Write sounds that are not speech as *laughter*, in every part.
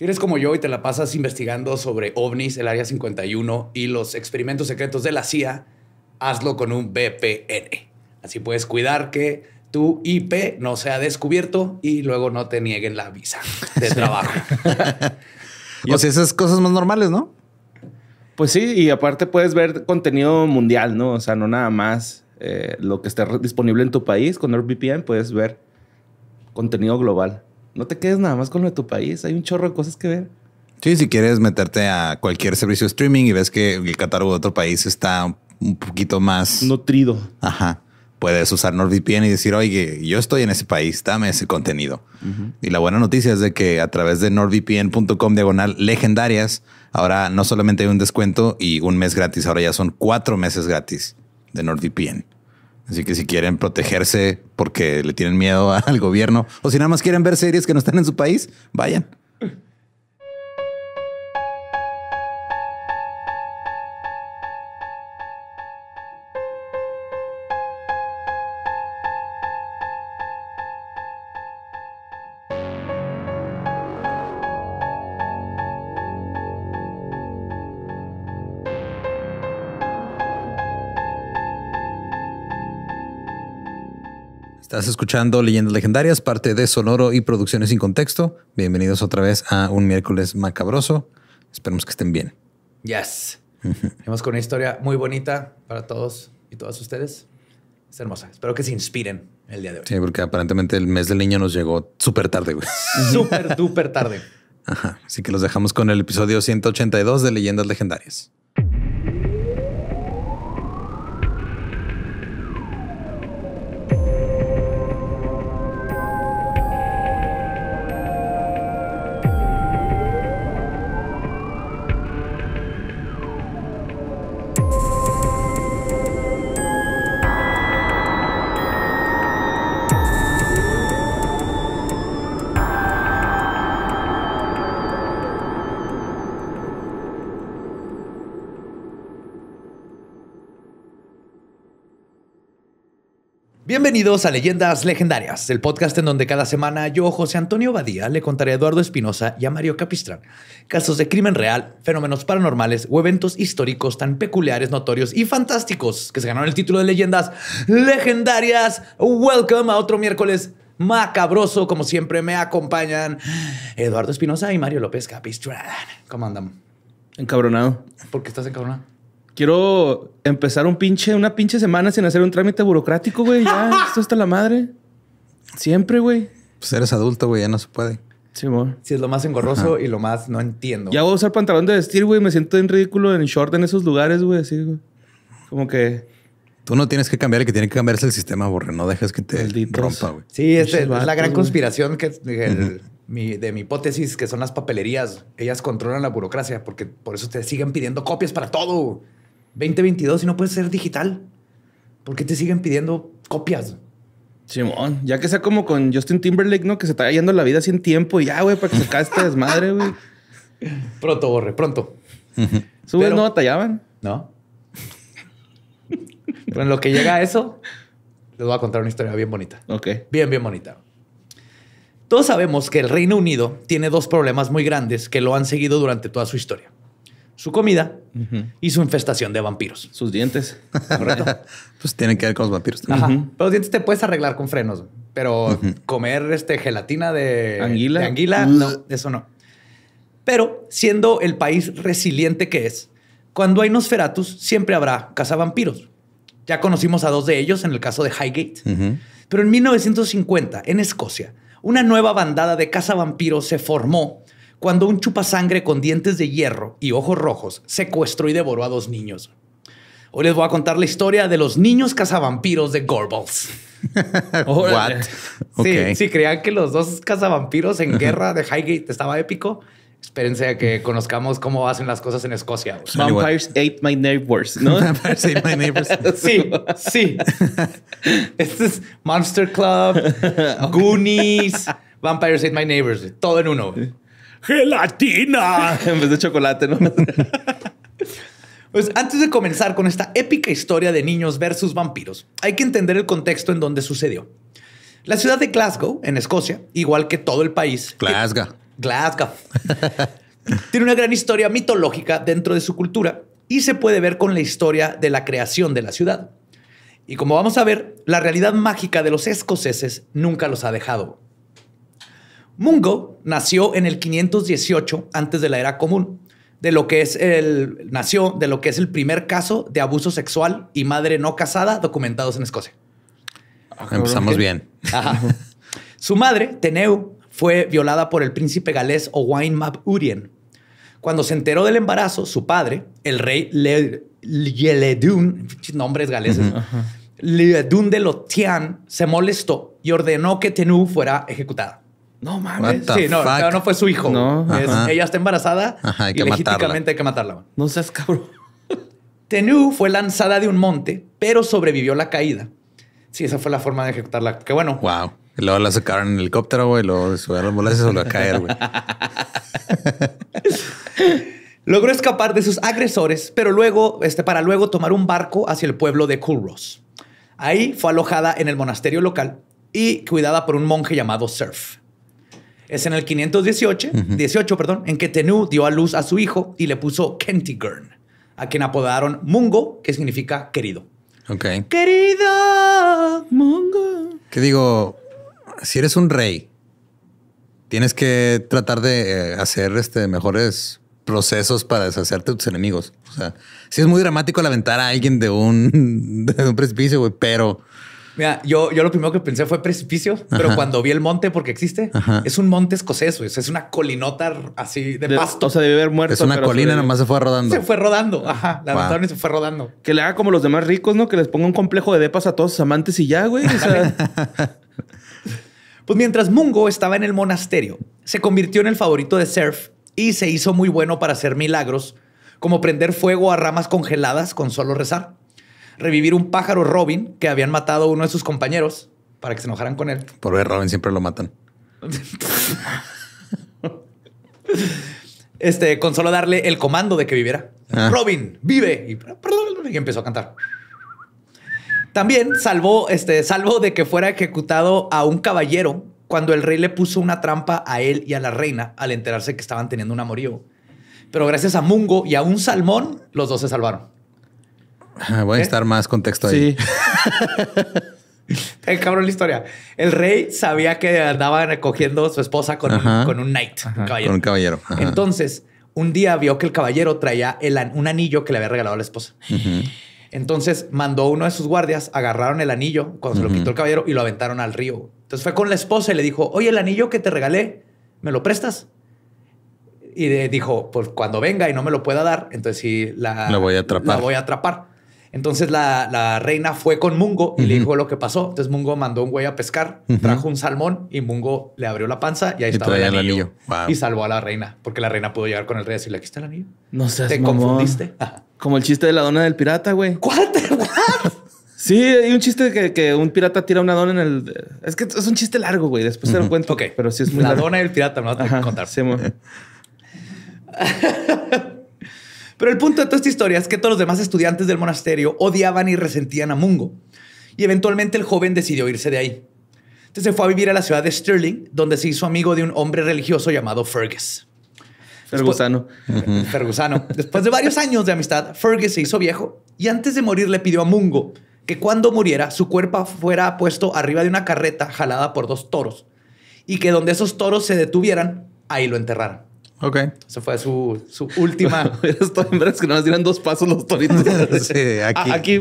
Si eres como yo y te la pasas investigando sobre ovnis, el Área 51 y los experimentos secretos de la CIA, hazlo con un VPN. Así puedes cuidar que tu IP no sea descubierto y luego no te nieguen la visa de *laughs* trabajo. *laughs* o sea, esas cosas más normales, ¿no? Pues sí, y aparte puedes ver contenido mundial, ¿no? O sea, no nada más eh, lo que esté disponible en tu país. Con NordVPN puedes ver contenido global. No te quedes nada más con lo de tu país. Hay un chorro de cosas que ver. Sí, si quieres meterte a cualquier servicio de streaming y ves que el catálogo de otro país está un poquito más nutrido. Ajá. Puedes usar NordVPN y decir, oye, yo estoy en ese país, dame ese contenido. Y la buena noticia es de que a través de nordvpn.com diagonal legendarias, ahora no solamente hay un descuento y un mes gratis, ahora ya son cuatro meses gratis de NordVPN. Así que si quieren protegerse porque le tienen miedo *laughs* al gobierno o si nada más quieren ver series que no están en su país, vayan. Estás escuchando Leyendas Legendarias, parte de Sonoro y Producciones sin Contexto. Bienvenidos otra vez a un miércoles macabroso. Esperemos que estén bien. Yes. Hemos con una historia muy bonita para todos y todas ustedes. Es hermosa. Espero que se inspiren el día de hoy. Sí, porque aparentemente el mes del niño nos llegó súper tarde, güey. *laughs* Súper, tarde. Así que los dejamos con el episodio 182 de Leyendas Legendarias. Bienvenidos a Leyendas Legendarias, el podcast en donde cada semana yo, José Antonio Badía, le contaré a Eduardo Espinosa y a Mario Capistrán casos de crimen real, fenómenos paranormales o eventos históricos tan peculiares, notorios y fantásticos que se ganaron el título de Leyendas Legendarias. Welcome a otro miércoles macabroso. Como siempre, me acompañan Eduardo Espinosa y Mario López Capistrán. ¿Cómo andan? Encabronado. ¿Por qué estás encabronado? quiero empezar un una pinche semana sin hacer un trámite burocrático, güey. Ya, *laughs* esto está la madre. Siempre, güey. Pues eres adulto, güey, ya no se puede. Sí, güey. Si es lo más engorroso y lo más no entiendo. Ya voy a usar pantalón de vestir, güey. Me siento en ridículo en short en esos lugares, güey. Así, güey. Como que. Tú no tienes que cambiar, el que tiene que cambiarse el sistema, borre. No dejes que te rompa, güey. Sí, es la gran conspiración que, de mi hipótesis, que son las papelerías. Ellas controlan la burocracia porque por eso te siguen pidiendo copias para todo. 2022 y no puede ser digital? ¿Por qué te siguen pidiendo copias? Simón, ya que sea como con Justin Timberlake, ¿no? Que se está yendo la vida sin tiempo y ya, güey, para que se este desmadre, güey. *laughs* Pronto, Borre, pronto. Subes, no batallaban. No. Pero en lo que llega a eso, les voy a contar una historia bien bonita. Ok. Bien, bien bonita. Todos sabemos que el Reino Unido tiene dos problemas muy grandes que lo han seguido durante toda su historia su comida y su infestación de vampiros. Sus dientes. *laughs* pues tienen que ver con los vampiros. Pero los dientes te puedes arreglar con frenos, pero comer este gelatina de anguila, anguila eso no. Pero siendo el país resiliente que es, cuando hay Nosferatus siempre habrá cazavampiros. Ya conocimos a dos de ellos en el caso de Highgate. Pero en 1950, en Escocia, una nueva bandada de cazavampiros se formó cuando un chupasangre con dientes de hierro y ojos rojos secuestró y devoró a dos niños. Hoy les voy a contar la historia de los niños cazavampiros de Gorbals. *laughs* What? Sí, si creían que los dos cazavampiros en guerra de Highgate estaba épico, Espérense a que conozcamos cómo hacen las cosas en Escocia. Vampires ate my neighbors, ¿no? *laughs* Vampires ate my neighbors. *laughs* sí, sí. este es Monster Club, Goonies, Vampires ate my neighbors. Todo en uno gelatina. *laughs* en vez de chocolate, ¿no? *laughs* Pues antes de comenzar con esta épica historia de niños versus vampiros, hay que entender el contexto en donde sucedió. La ciudad de Glasgow, en Escocia, igual que todo el país. Glasgow. Glasgow. *laughs* tiene una gran historia mitológica dentro de su cultura y se puede ver con la historia de la creación de la ciudad. Y como vamos a ver, la realidad mágica de los escoceses nunca los ha dejado. Mungo nació en el 518 antes de la era común, de lo que es el nació de lo que es el primer caso de abuso sexual y madre no casada documentados en Escocia. Ah, Empezamos bien. Su madre, Teneu, fue violada por el príncipe galés Owain Mab Urien. Cuando se enteró del embarazo, su padre, el rey Le nombres galeses, Lledún de Lotian, se molestó y ordenó que Teneu fuera ejecutada. No mames. Sí, no, no, fue su hijo. ella está embarazada y legítimamente hay que matarla. No seas cabrón. *laughs* Tenú fue lanzada de un monte, pero sobrevivió la caída. Sí, esa fue la forma de ejecutarla. Que bueno. Wow. Y luego la sacaron en helicóptero, güey. Luego subieron las bolas y se a caer, güey. *laughs* Logró escapar de sus agresores, pero luego, este, para luego tomar un barco hacia el pueblo de Culross Ahí fue alojada en el monasterio local y cuidada por un monje llamado Surf es en el 518, 18, perdón, en que Tenú dio a luz a su hijo y le puso Kentigern, a quien apodaron Mungo, que significa querido. Ok. Querido Mungo. Que digo, si eres un rey, tienes que tratar de eh, hacer este, mejores procesos para deshacerte de tus enemigos. O sea, sí es muy dramático lamentar a alguien de un, *laughs* de un precipicio, güey, pero Mira, yo, yo lo primero que pensé fue precipicio, pero cuando vi el monte, porque existe, es un monte escocés, güey. es una colinota así de, pasto. O sea, debe haber muerto. Es una colina, nomás se fue rodando. Se fue rodando. Ajá. La wow. y se fue rodando. Que le haga como los demás ricos, ¿no? Que les ponga un complejo de depas a todos sus amantes y ya, güey. *laughs* pues mientras Mungo estaba en el monasterio, se convirtió en el favorito de Surf y se hizo muy bueno para hacer milagros, como prender fuego a ramas congeladas con solo rezar revivir un pájaro Robin que habían matado a uno de sus compañeros para que se enojaran con él. Por ver Robin siempre lo matan. *laughs* este, con solo darle el comando de que viviera. Ah. Robin, vive. Y, y, empezó a cantar. También salvó, este, salvo de que fuera ejecutado a un caballero cuando el rey le puso una trampa a él y a la reina al enterarse que estaban teniendo un amorío. Pero gracias a Mungo y a un salmón, los dos se salvaron. Voy a ¿Eh? estar más contexto ahí. Sí. *laughs* el cabrón la historia. El rey sabía que andaba recogiendo su esposa con, un, con un knight, un caballero. Con un caballero. Entonces, un día vio que el caballero traía un anillo que le había regalado a la esposa. Entonces mandó uno de sus guardias, agarraron el anillo cuando se lo quitó el caballero y lo aventaron al río. Entonces fue con la esposa y le dijo, oye, el anillo que te regalé, ¿me lo prestas? Y le dijo, pues cuando venga y no me lo pueda dar, entonces sí, la, voy atrapar. La voy a atrapar. Entonces la, reina fue con Mungo y le dijo lo que pasó. Entonces Mungo mandó un güey a pescar, trajo un salmón y Mungo le abrió la panza y ahí estaba el anillo. Y salvó a la reina, porque la reina pudo llegar con el rey y decirle, aquí está el anillo. No sé. Te confundiste. *laughs* Como el chiste de la dona del pirata, güey. te *laughs* Sí, hay un chiste que, que, un pirata tira una dona en el. Es que es un chiste largo, güey. Después se lo cuento. Ok. Pero sí es muy La dona del pirata, no te voy a contar. Sí, *laughs* Pero el punto de toda esta historia es que todos los demás estudiantes del monasterio odiaban y resentían a Mungo. Y eventualmente el joven decidió irse de ahí. Entonces se fue a vivir a la ciudad de Stirling, donde se hizo amigo de un hombre religioso llamado Fergus. Fergusano. Fergusano. Después de varios años de amistad, Fergus se hizo viejo y antes de morir le pidió a Mungo que cuando muriera su cuerpo fuera puesto arriba de una carreta jalada por dos toros y que donde esos toros se detuvieran, ahí lo enterraran. Ok. Eso fue su, su última. *laughs* *laughs* Estos que nos dieron dos pasos los toritos. *laughs* sí, aquí. Ah, aquí,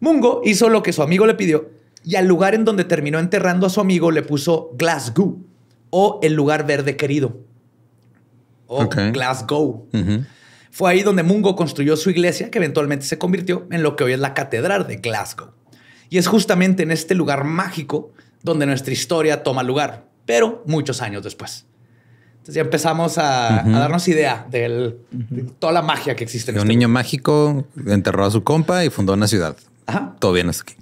Mungo hizo lo que su amigo le pidió y al lugar en donde terminó enterrando a su amigo le puso Glasgow o el lugar verde querido o Glasgow. Fue ahí donde Mungo construyó su iglesia que eventualmente se convirtió en lo que hoy es la Catedral de Glasgow. Y es justamente en este lugar mágico donde nuestra historia toma lugar, pero muchos años después. Entonces ya empezamos a, darnos idea de toda la magia que existe. En un este niño mágico enterró a su compa y fundó una ciudad. Todo bien hasta aquí.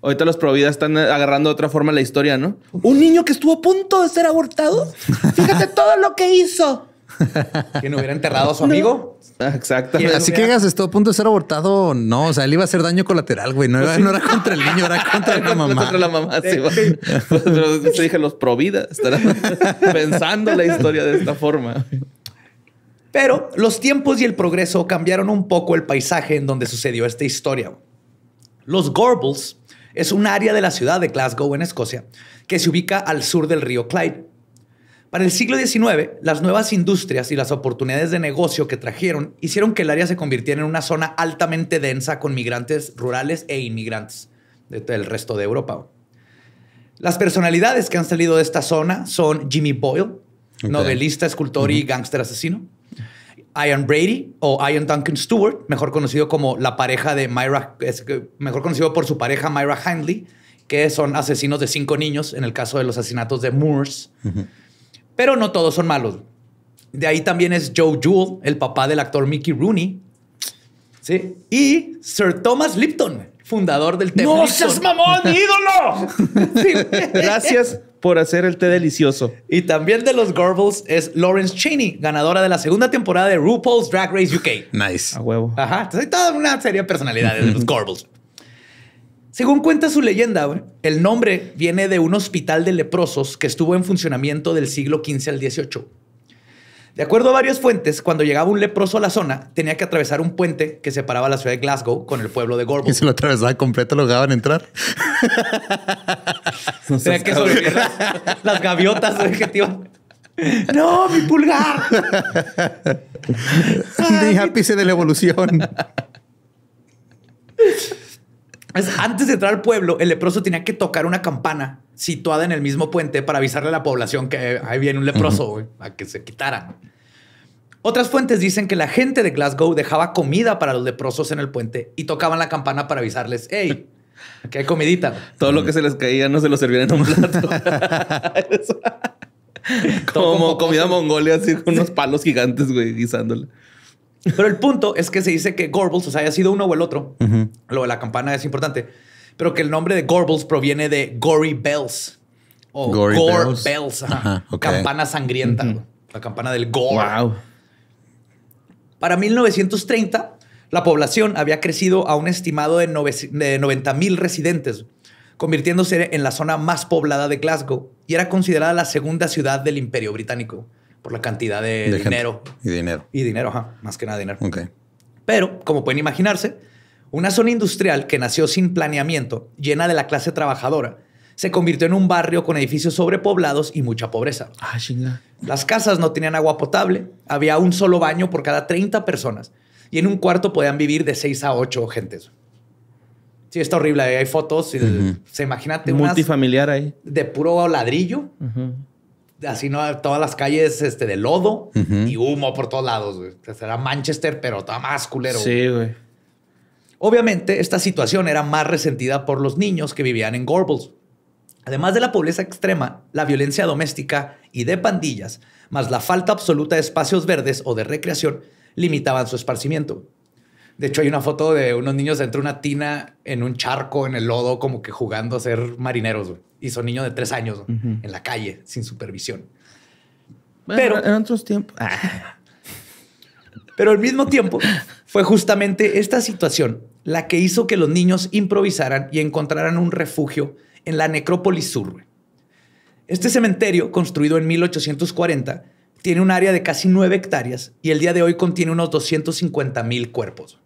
Ahorita los providas están agarrando de otra forma la historia, ¿no? Un niño que estuvo a punto de ser abortado. *laughs* Fíjate todo lo que hizo. ¿Quién hubiera enterrado a su amigo? *laughs* Exactamente. Así que hagas, ah. esto a punto de ser abortado no. O sea, él iba a hacer daño colateral, güey. No era, contra el niño, era contra la *laughs* mamá. Contra la mamá, sí. se dije, los provida estarán *laughs* pensando la historia de esta forma. Pero los tiempos y el progreso cambiaron un poco el paisaje en donde sucedió esta historia. Los Gorbals es un área de la ciudad de Glasgow, en Escocia, que se ubica al sur del río Clyde. Para el siglo XIX, las nuevas industrias y las oportunidades de negocio que trajeron hicieron que el área se convirtiera en una zona altamente densa con migrantes rurales e inmigrantes del resto de Europa. Las personalidades que han salido de esta zona son Jimmy Boyle, novelista, escultor y gángster asesino, Ian Brady o Ian Duncan Stewart, mejor conocido como la pareja de Myra, mejor conocido por su pareja Myra Hindley, que son asesinos de cinco niños en el caso de los asesinatos de Moores. Pero no todos son malos. De ahí también es Joe Jewell, el papá del actor Mickey Rooney. ¿Sí? Y Sir Thomas Lipton, fundador del té. ¡No seas mamón, *laughs* ídolo! Gracias por hacer el té delicioso. Y también de los Gorbals es Lawrence Cheney, ganadora de la segunda temporada de RuPaul's Drag Race UK. Nice. A huevo. Ajá. hay toda una serie de personalidades de los *laughs* Gorbals. Según cuenta su leyenda, el nombre viene de un hospital de leprosos que estuvo en funcionamiento del siglo XV al XVIII. De acuerdo a varias fuentes, cuando llegaba un leproso a la zona, tenía que atravesar un puente que separaba la ciudad de Glasgow con el pueblo de Gorbo. Y si lo atravesaba completo, lo dejaban entrar. *laughs* no que sobrevivir las, gaviotas ¡No, mi pulgar! *laughs* ápice de la evolución. *laughs* antes de entrar al pueblo, el leproso tenía que tocar una campana situada en el mismo puente para avisarle a la población que eh, ahí viene un leproso, güey, a que se quitaran. Otras fuentes dicen que la gente de Glasgow dejaba comida para los leprosos en el puente y tocaban la campana para avisarles, hey, que hay comidita. Todo lo que se les caía no se lo servían en un plato. *laughs* Como comida mongolia, así con unos palos gigantes, güey, guisándole. Pero el punto es que se dice que Gorbals, o sea, haya sido uno o el otro. Lo de la campana es importante. Pero que el nombre de Gorbals proviene de Gory Bells. O Gory Gore Bells. Campana sangrienta. La campana del Gore. Para 1930, la población había crecido a un estimado de, de 90 mil residentes, convirtiéndose en la zona más poblada de Glasgow y era considerada la segunda ciudad del Imperio Británico por la cantidad de, dinero. Y dinero. Y dinero, ajá, más que nada dinero. Pero, como pueden imaginarse, una zona industrial que nació sin planeamiento, llena de la clase trabajadora, se convirtió en un barrio con edificios sobrepoblados y mucha pobreza. Ah, chinga. Las casas no tenían agua potable, había un solo baño por cada 30 personas y en un cuarto podían vivir de 6 a 8 gentes. Sí, está horrible. Hay fotos. Se imagínate. Multifamiliar ahí. De puro ladrillo. Ajá así, ¿no? Todas las calles este, de lodo y humo por todos lados, güey. era Manchester, pero estaba más culero. Sí, güey. Obviamente, esta situación era más resentida por los niños que vivían en Gorbals. Además de la pobreza extrema, la violencia doméstica y de pandillas, más la falta absoluta de espacios verdes o de recreación, limitaban su esparcimiento. De hecho, hay una foto de unos niños dentro de una tina en un charco, en el lodo, como que jugando a ser marineros. Y son niños de tres años en la calle, sin supervisión. pero en otros tiempos. Ah. Pero al mismo tiempo fue justamente esta situación la que hizo que los niños improvisaran y encontraran un refugio en la necrópolis sur. Este cementerio, construido en 1840, tiene un área de casi nueve hectáreas y el día de hoy contiene unos 250 mil cuerpos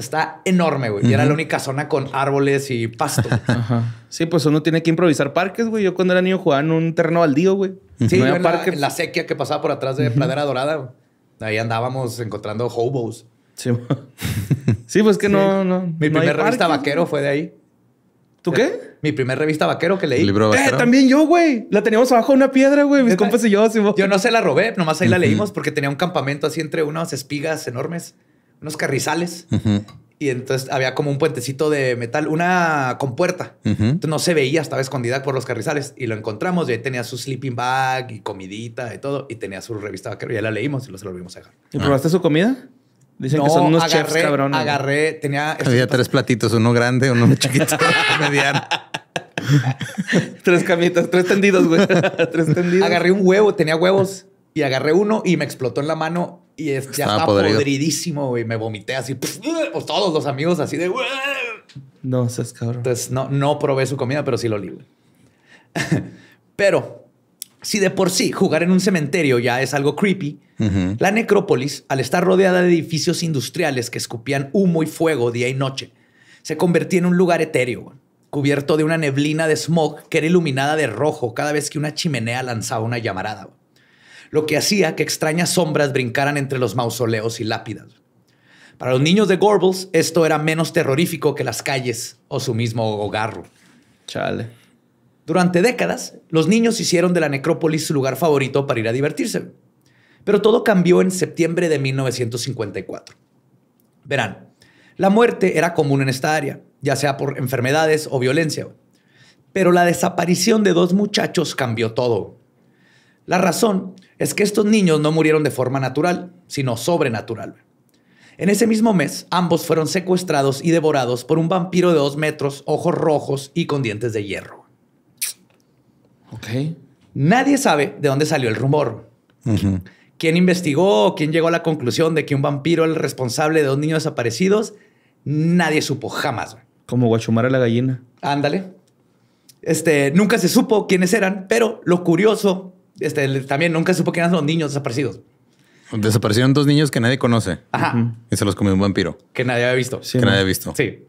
está enorme, güey. Y era la única zona con árboles y pasto. *laughs* Ajá. Sí, pues uno tiene que improvisar parques, güey. Yo cuando era niño jugaba en un terreno baldío, güey. Sí, en La, sequía que pasaba por atrás de Pradera Dorada. Ahí andábamos encontrando hobos. Sí, *laughs* sí pues que no, no. Mi primer revista vaquero fue de ahí. ¿Tú qué? Mi primer revista vaquero que leí. libro Eh, también yo, güey. La teníamos abajo de una piedra, güey. Mis compas y yo. yo no se la robé, nomás ahí la leímos porque tenía un campamento así entre unas espigas enormes unos carrizales. Y entonces había como un puentecito de metal, una compuerta. Entonces no se veía, estaba escondida por los carrizales. Y lo encontramos y ahí tenía su sleeping bag y comidita y todo. Y tenía su revista que Ya la leímos y lo se lo volvimos a dejar. ¿Y probaste su comida? Dicen que son unos agarré, Agarré, tenía. Había este tres platitos, uno grande, uno chiquito, *laughs* mediano. *laughs* tres camitas, tres tendidos, güey. *laughs* tres tendidos. Agarré un huevo, tenía huevos y agarré uno y me explotó en la mano y ya estaba, podridísimo, güey. Me vomité así. Pues, pues, todos los amigos así de... No seas cabrón. Entonces, no, no probé su comida, pero sí lo olí, *laughs* pero, si de por sí jugar en un cementerio ya es algo creepy, la necrópolis, al estar rodeada de edificios industriales que escupían humo y fuego día y noche, se convertía en un lugar etéreo, cubierto de una neblina de smog que era iluminada de rojo cada vez que una chimenea lanzaba una llamarada lo que hacía que extrañas sombras brincaran entre los mausoleos y lápidas. Para los niños de Gorbals, esto era menos terrorífico que las calles o su mismo hogarro. Chale. Durante décadas, los niños hicieron de la necrópolis su lugar favorito para ir a divertirse. Pero todo cambió en septiembre de 1954. Verán, la muerte era común en esta área, ya sea por enfermedades o violencia. Pero la desaparición de dos muchachos cambió todo. La razón es que estos niños no murieron de forma natural, sino sobrenatural. En ese mismo mes, ambos fueron secuestrados y devorados por un vampiro de dos metros, ojos rojos y con dientes de hierro. Ok. Nadie sabe de dónde salió el rumor. ¿Quién investigó quién llegó a la conclusión de que un vampiro era el responsable de dos niños desaparecidos? Nadie supo jamás. Como Guachumara la gallina. Ándale. Este, nunca se supo quiénes eran, pero lo curioso este, también nunca supo que eran los niños desaparecidos. Desaparecieron dos niños que nadie conoce. Y se los comió un vampiro. Que nadie había visto. que nadie había visto. Sí.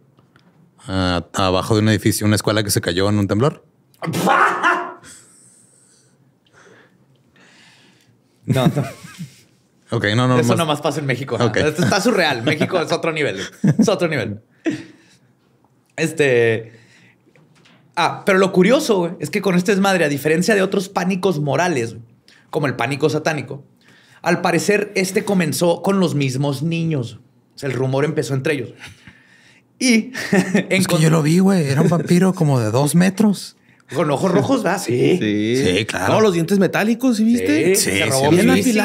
Ah, abajo de un edificio, una escuela que se cayó en un temblor. *laughs* no, no. ok, no, no. Eso no más pasa en México. está surreal. México es otro nivel. Es otro nivel. *laughs* Este. Ah, pero lo curioso es que con este madre, a diferencia de otros pánicos morales, como el pánico satánico, al parecer este comenzó con los mismos niños. el rumor empezó entre ellos. Y *laughs* es que yo lo vi, güey. Era un vampiro como de dos metros. Con ojos rojos, Sí. Sí, claro. los dientes metálicos, y viste? se robó mi bici.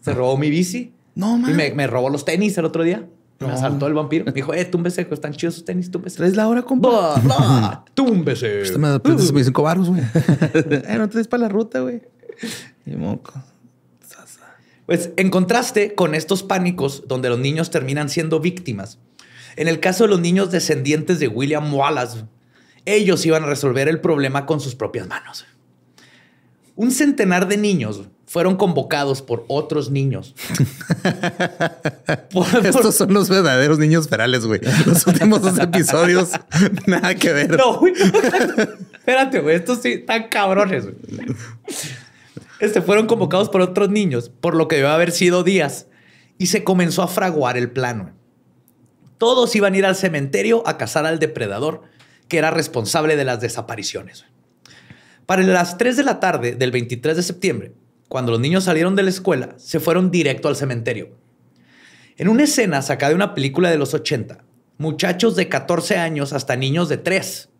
Se robó mi bici. No, mames. Y me robó los tenis el otro día. Me asaltó el vampiro. Me dijo, eh, túmbese, están chidos sus tenis, túmbese. Tres la hora, compa. ¡Bah! *laughs* túmbese. Pues, pues, Usted me da mis cinco baros, güey. *laughs* eh, no des para la ruta, güey. Y moco. Pues en contraste con estos pánicos donde los niños terminan siendo víctimas, en el caso de los niños descendientes de William Wallace, ellos iban a resolver el problema con sus propias manos. Un centenar de niños fueron convocados por otros niños. *laughs* Estos son los verdaderos niños ferales, güey. Los últimos dos episodios, nada que ver. No, güey. Espérate, güey. Estos sí están cabrones, Este, fueron convocados por otros niños, por lo que debió haber sido días, y se comenzó a fraguar el plano. Todos iban a ir al cementerio a cazar al depredador, que era responsable de las desapariciones. Para las 3 de la tarde del 23 de septiembre, cuando los niños salieron de la escuela, se fueron directo al cementerio. En una escena sacada de una película de los 80, muchachos de 14 años hasta niños de 3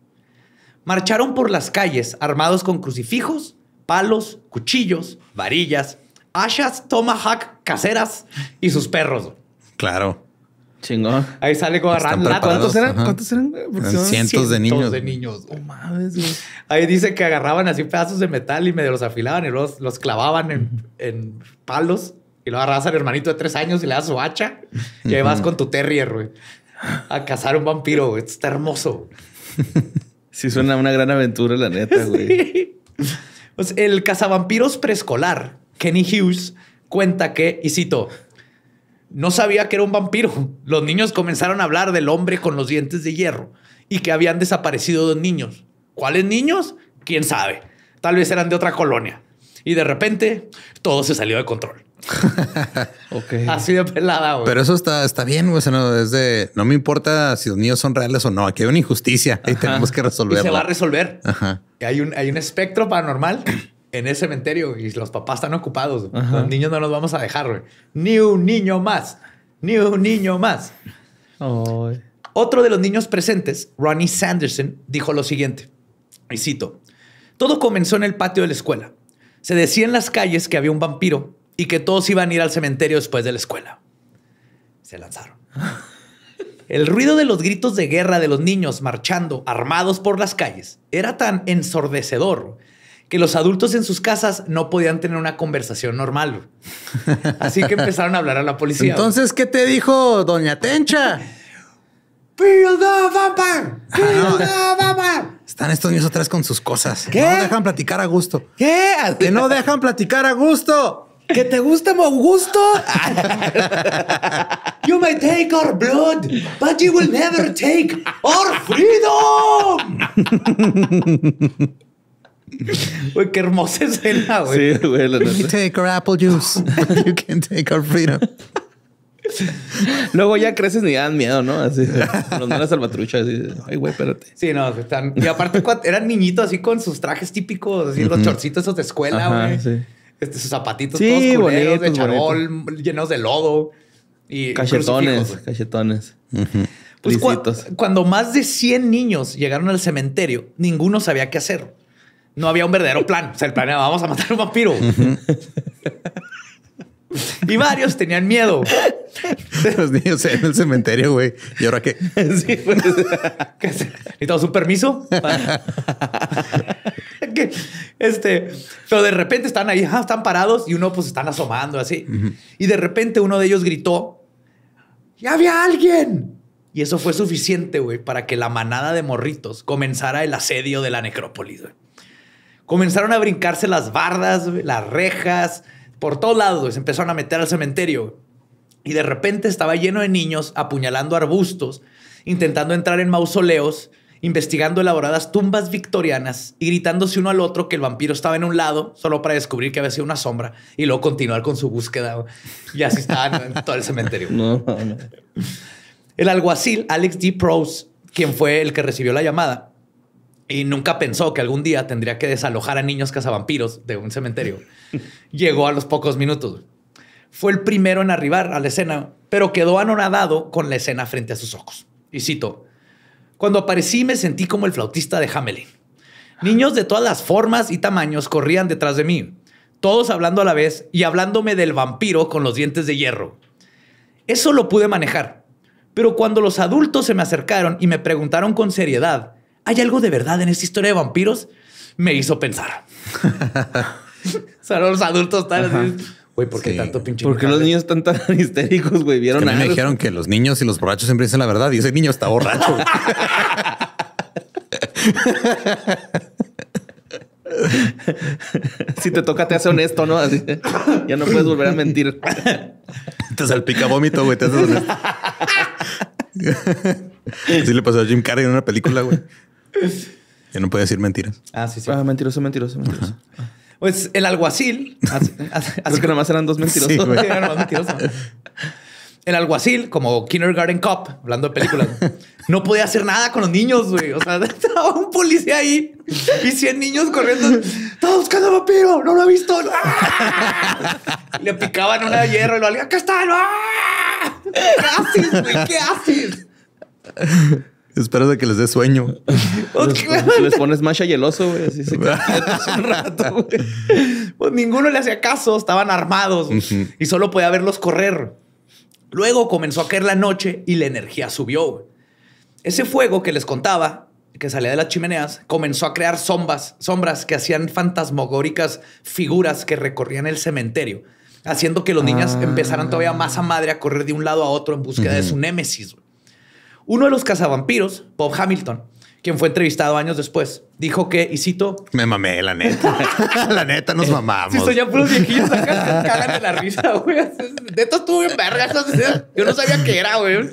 marcharon por las calles armados con crucifijos, palos, cuchillos, varillas, hachas, tomahawk caseras y sus perros. Claro. Chingón. Ahí sale con agarrar ¿Cuántos eran? ¿Cuántos eran? Pues, cientos, de niños. de niños. Oh, mames, Ahí dice que agarraban así pedazos de metal y medio los afilaban y los, los clavaban en, palos. Y lo agarras al hermanito de tres años y le das su hacha. Y ahí vas con tu terrier, güey. A cazar un vampiro, está hermoso. *laughs* sí, suena una gran aventura, la neta, güey. Pues, el cazavampiros preescolar, Kenny Hughes, cuenta que, y cito no sabía que era un vampiro. Los niños comenzaron a hablar del hombre con los dientes de hierro y que habían desaparecido dos niños. ¿Cuáles niños? ¿Quién sabe? Tal vez eran de otra colonia. Y de repente todo se salió de control. *laughs* okay. Así de pelada, güey. Pero eso está, está bien, güey. no, es de, no me importa si los niños son reales o no. Aquí hay una injusticia y tenemos que resolverlo. Y se va a resolver. Ajá. Hay, un, hay un espectro paranormal en el cementerio y los papás están ocupados. Los niños no los vamos a dejar, Ni un niño más. Ni un niño más. Otro de los niños presentes, Ronnie Sanderson, dijo lo siguiente, y cito, todo comenzó en el patio de la escuela. Se decía en las calles que había un vampiro y que todos iban a ir al cementerio después de la escuela. Se lanzaron. *laughs* El ruido de los gritos de guerra de los niños marchando armados por las calles era tan ensordecedor que los adultos en sus casas no podían tener una conversación normal. Así que empezaron a hablar a la policía. Entonces, ¿qué te dijo doña Tencha? Ah, Están estos niños atrás con sus cosas. ¿Qué? No dejan platicar a gusto. ¿Qué? Que no dejan platicar a gusto. ¿Que te gusta mi gusto? you may take our blood, but you will never take our freedom. Güey, *laughs* qué hermosa escena, güey. Sí, güey, You take our apple juice, *laughs* you can take our freedom. Luego ya creces y dan miedo, ¿no? Así, los malas salvatruchas, así, ay, güey, espérate. Sí, no, están. Y aparte, eran niñitos así con sus trajes típicos, así, los chorcitos esos de escuela, güey. Sí. Este, sus zapatitos todos de charol, llenos de lodo. Y cachetones, cachetones. Pues cuando más de 100 niños llegaron al cementerio, ninguno sabía qué hacer no había un verdadero plan. O sea, el plan era vamos a matar un vampiro. Y varios tenían miedo. Los niños en el cementerio, güey. ¿Y ahora qué? Pues, Necesitamos un permiso. este, pero de repente están ahí, están parados y uno pues están asomando así. Y de repente uno de ellos gritó, ¡Ya había alguien! Y eso fue suficiente, güey, para que la manada de morritos comenzara el asedio de la necrópolis, güey. Comenzaron a brincarse las bardas, las rejas, por todos lados, se empezaron a meter al cementerio. Y de repente estaba lleno de niños apuñalando arbustos, intentando entrar en mausoleos, investigando elaboradas tumbas victorianas y gritándose uno al otro que el vampiro estaba en un lado, solo para descubrir que había sido una sombra y luego continuar con su búsqueda. Y así estaban en todo el cementerio. *laughs* El alguacil, Alex D. Prose, quien fue el que recibió la llamada, y nunca pensó que algún día tendría que desalojar a niños cazavampiros de un cementerio. *laughs* Llegó a los pocos minutos. Fue el primero en arribar a la escena, pero quedó anonadado con la escena frente a sus ojos. Y cito, cuando aparecí me sentí como el flautista de Hamelin. Niños de todas las formas y tamaños corrían detrás de mí, todos hablando a la vez y hablándome del vampiro con los dientes de hierro. Eso lo pude manejar, pero cuando los adultos se me acercaron y me preguntaron con seriedad, hay algo de verdad en esta historia de vampiros, me hizo pensar. *laughs* o los adultos tal. Güey, ¿por qué tanto pinche? ¿Por qué los niños están tan *laughs* histéricos, güey? ¿Vieron es a mí me dijeron que los niños y los borrachos siempre dicen la verdad y ese niño está borracho. *laughs* si te toca, te hace honesto, ¿no? Así, ya no puedes volver a mentir. te salpica vómito, güey. Te haces honesto. Así le pasó a Jim Carrey en una película, güey. Yo no puedo decir mentiras. Ah, sí, sí. Ah, mentiroso, mentiroso, mentiroso. Ah. Pues el alguacil, ah, así, que nomás eran dos mentirosos. Sí, *laughs* Era más mentiroso. El alguacil, como Kindergarten Cop, hablando de películas, no podía hacer nada con los niños, güey. O sea, *laughs* estaba un policía ahí y 100 niños corriendo. Estaba buscando a vampiro, no lo ha visto. Le picaban una hierro y lo alguien, acá está. ¡Ah! *laughs* ¿Qué haces, güey? ¿Qué haces? Esperas de que les dé sueño. *laughs* les, les, pones más y güey. *laughs* un rato, Pues ninguno le hacía caso, estaban armados y solo podía verlos correr. Luego comenzó a caer la noche y la energía subió. Ese fuego que les contaba, que salía de las chimeneas, comenzó a crear sombras, sombras que hacían fantasmagóricas figuras que recorrían el cementerio, haciendo que los niños ah. empezaran todavía más a madre a correr de un lado a otro en búsqueda de su némesis. Uno de los cazavampiros, Bob Hamilton, quien fue entrevistado años después, dijo que, y cito... Me mamé, la neta. *laughs* la neta, nos *laughs* mamamos. Si soy ya puros viejillos acá, de la risa, güey. De esto estuvo bien Yo no sabía qué era, güey.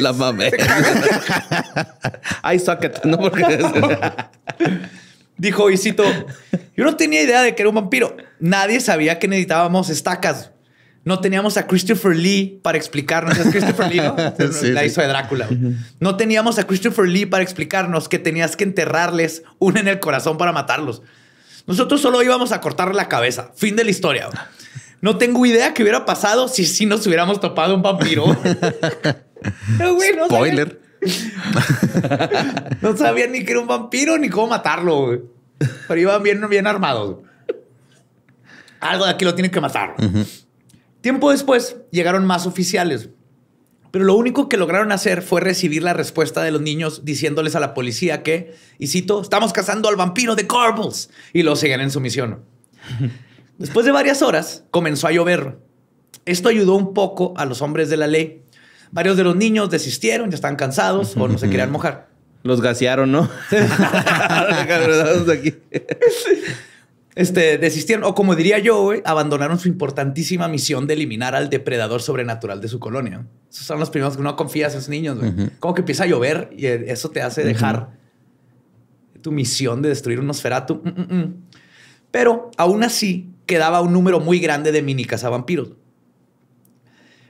la mamé. Ay, *laughs* socket. No, porque... dijo, y cito... Yo no tenía idea de que era un vampiro. Nadie sabía que necesitábamos estacas. No teníamos a Christopher Lee para explicarnos. Christopher Lee, *laughs* la hizo de Drácula. No teníamos a Christopher Lee para explicarnos que tenías que enterrarles una en el corazón para matarlos. Nosotros solo íbamos a cortarle la cabeza. Fin de la historia. No tengo idea qué hubiera pasado si, si nos hubiéramos topado un vampiro. *laughs* no, Spoiler. *laughs* Sabía. no sabían ni que era un vampiro ni cómo matarlo. Pero iban bien, bien armados. Algo de aquí lo tienen que matar. Tiempo después llegaron más oficiales, pero lo único que lograron hacer fue recibir la respuesta de los niños diciéndoles a la policía que, y cito, estamos cazando al vampiro de Corbels y lo siguen en su misión. *laughs* Después de varias horas, comenzó a llover. Esto ayudó un poco a los hombres de la ley. Varios de los niños desistieron, ya estaban cansados o no se querían *laughs* mojar. Los gasearon, ¿no? *laughs* este, desistieron, o como diría yo, abandonaron su importantísima misión de eliminar al depredador sobrenatural de su colonia. Esos son los primeros que no confía a esos niños. Como que empieza a llover y eso te hace dejar tu misión de destruir un Nosferatu. Mm, mm, mm. Pero aún así quedaba un número muy grande de mini vampiros.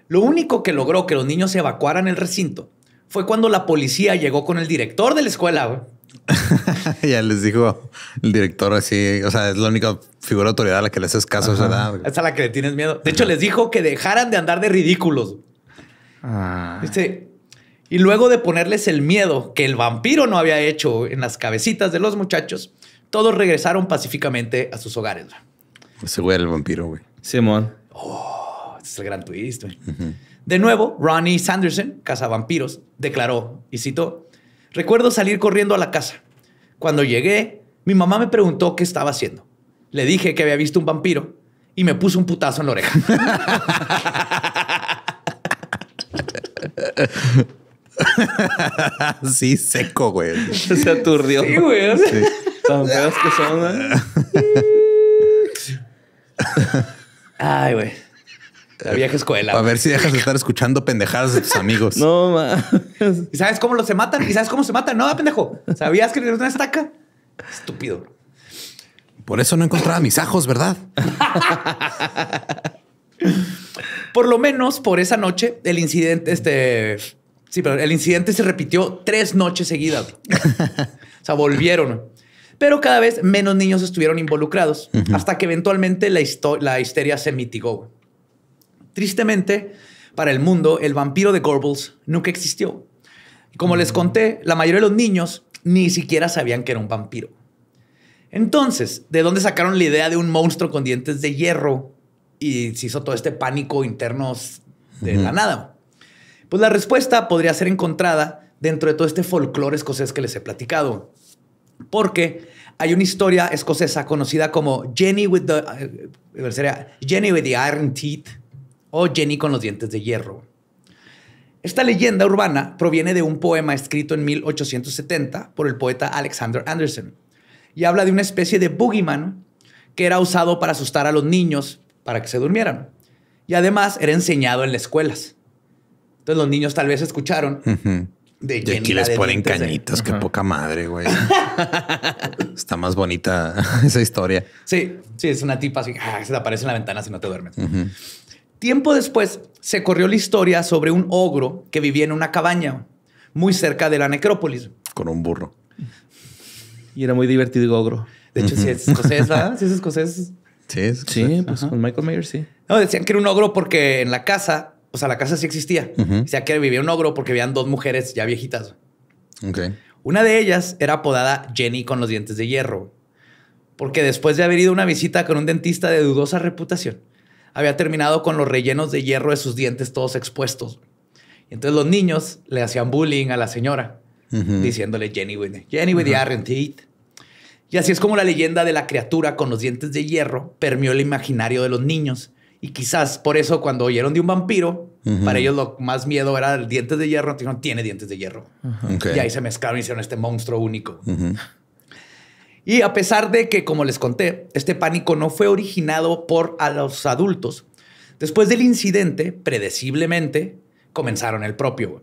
Lo único que logró que los niños se evacuaran el recinto fue cuando la policía llegó con el director de la escuela, *laughs* ya les dijo el director así, o sea, es la única figura autoridad a la que le haces caso, Esa Es a la que le tienes miedo. De hecho, les dijo que dejaran de andar de ridículos. Este, y luego de ponerles el miedo que el vampiro no había hecho en las cabecitas de los muchachos, todos regresaron pacíficamente a sus hogares. Ese güey era el vampiro, güey. Simón. Oh, es el gran twist, güey. De nuevo, Ronnie Sanderson, Casa Vampiros, declaró, y citó, Recuerdo salir corriendo a la casa. Cuando llegué, mi mamá me preguntó qué estaba haciendo. Le dije que había visto un vampiro y me puso un putazo en la oreja. *laughs* sí, seco, güey. Se aturdió. Sí, güey. Sí. Tan que son, ¿eh? Ay, güey. La vieja escuela. A ver si dejas de estar escuchando pendejadas de tus amigos. *laughs* No, ma. ¿Y sabes cómo los se matan? ¿Y sabes cómo se matan? No, ah, pendejo. ¿Sabías que no una estaca? Estúpido. Por eso no encontraba mis ajos, ¿verdad? por lo menos por esa noche, el incidente, este. Sí, pero el incidente se repitió tres noches seguidas. o sea, volvieron. Pero cada vez menos niños estuvieron involucrados, hasta que eventualmente la, la histeria se mitigó. Tristemente, para el mundo, el vampiro de Goebbels nunca existió. Como les mm. conté, la mayoría de los niños ni siquiera sabían que era un vampiro. Entonces, ¿de dónde sacaron la idea de un monstruo con dientes de hierro y se hizo todo este pánico interno de la nada? Pues la respuesta podría ser encontrada dentro de todo este folclore escocés que les he platicado. Porque hay una historia escocesa conocida como Jenny with the, eh, eh, Jenny with the Iron Teeth, o Jenny con los dientes de hierro. Esta leyenda urbana proviene de un poema escrito en 1870 por el poeta Alexander Anderson y habla de una especie de boogeyman que era usado para asustar a los niños para que se durmieran. Y además era enseñado en las escuelas. Entonces los niños tal vez escucharon de Jenny, y aquí les ponen cañitas, qué poca madre, güey. *laughs* Está más bonita *laughs* esa historia. Sí, sí, es una tipa así, ah, se te aparece en la ventana si no te duermes. Tiempo después se corrió la historia sobre un ogro que vivía en una cabaña muy cerca de la necrópolis. Con un burro. Y era muy divertido el ogro. De hecho, si es escocés, ¿verdad? Si es escocés. Sí, sí pues con Michael Mayer, sí. No, decían que era un ogro porque en la casa, o sea, la casa sí existía. sea, que vivía un ogro porque habían dos mujeres ya viejitas. Ok. Una de ellas era apodada Jenny con los dientes de hierro, porque después de haber ido a una visita con un dentista de dudosa reputación, había terminado con los rellenos de hierro de sus dientes todos expuestos. Y entonces los niños le hacían bullying a la señora, diciéndole Jenny with, Jenny with the Y así es como la leyenda de la criatura con los dientes de hierro permeó el imaginario de los niños. Y quizás por eso cuando oyeron de un vampiro, para ellos lo más miedo era el dientes de hierro, no tiene dientes de hierro. Y ahí se mezclaron y hicieron este monstruo único. Y a pesar de que, como les conté, este pánico no fue originado por a los adultos, después del incidente, predeciblemente, comenzaron el propio.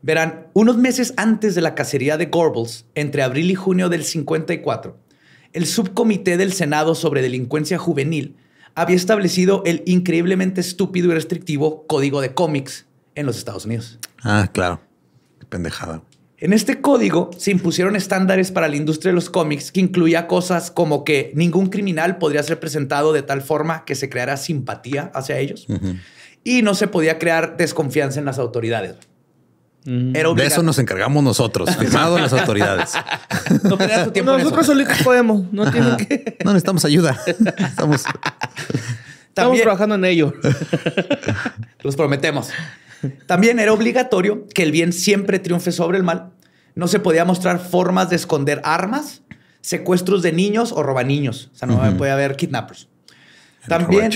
Verán, unos meses antes de la cacería de Gorbals, entre abril y junio del 54, el subcomité del Senado sobre delincuencia juvenil había establecido el increíblemente estúpido y restrictivo Código de Cómics en los Estados Unidos. Ah, claro. Qué pendejada. En este código se impusieron estándares para la industria de los cómics que incluía cosas como que ningún criminal podría ser presentado de tal forma que se creara simpatía hacia ellos y no se podía crear desconfianza en las autoridades. Mm. de eso nos encargamos nosotros, firmado las autoridades. *laughs* No Nosotros solitos podemos, no necesitamos ayuda. *laughs* Estamos, trabajando en ello. Los prometemos. También era obligatorio que el bien siempre triunfe sobre el mal. No se podía mostrar formas de esconder armas, secuestros de niños o niños. O sea, no podía haber kidnappers. También,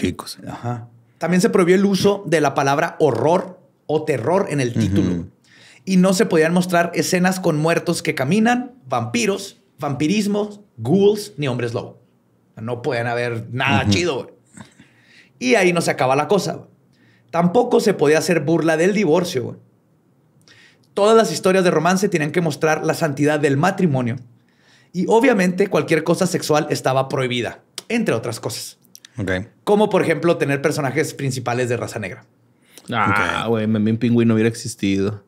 También se prohibió el uso de la palabra horror o terror en el título. Y no se podían mostrar escenas con muertos que caminan, vampiros, vampirismos, ghouls ni hombres lobo. No podían haber nada chido. Y ahí no se acaba la cosa. Tampoco se podía hacer burla del divorcio. Todas las historias de romance tenían que mostrar la santidad del matrimonio. Y obviamente cualquier cosa sexual estaba prohibida, entre otras cosas. Okay. Como por ejemplo tener personajes principales de raza negra. Ah, güey, okay. Pingüín Pingüino hubiera existido.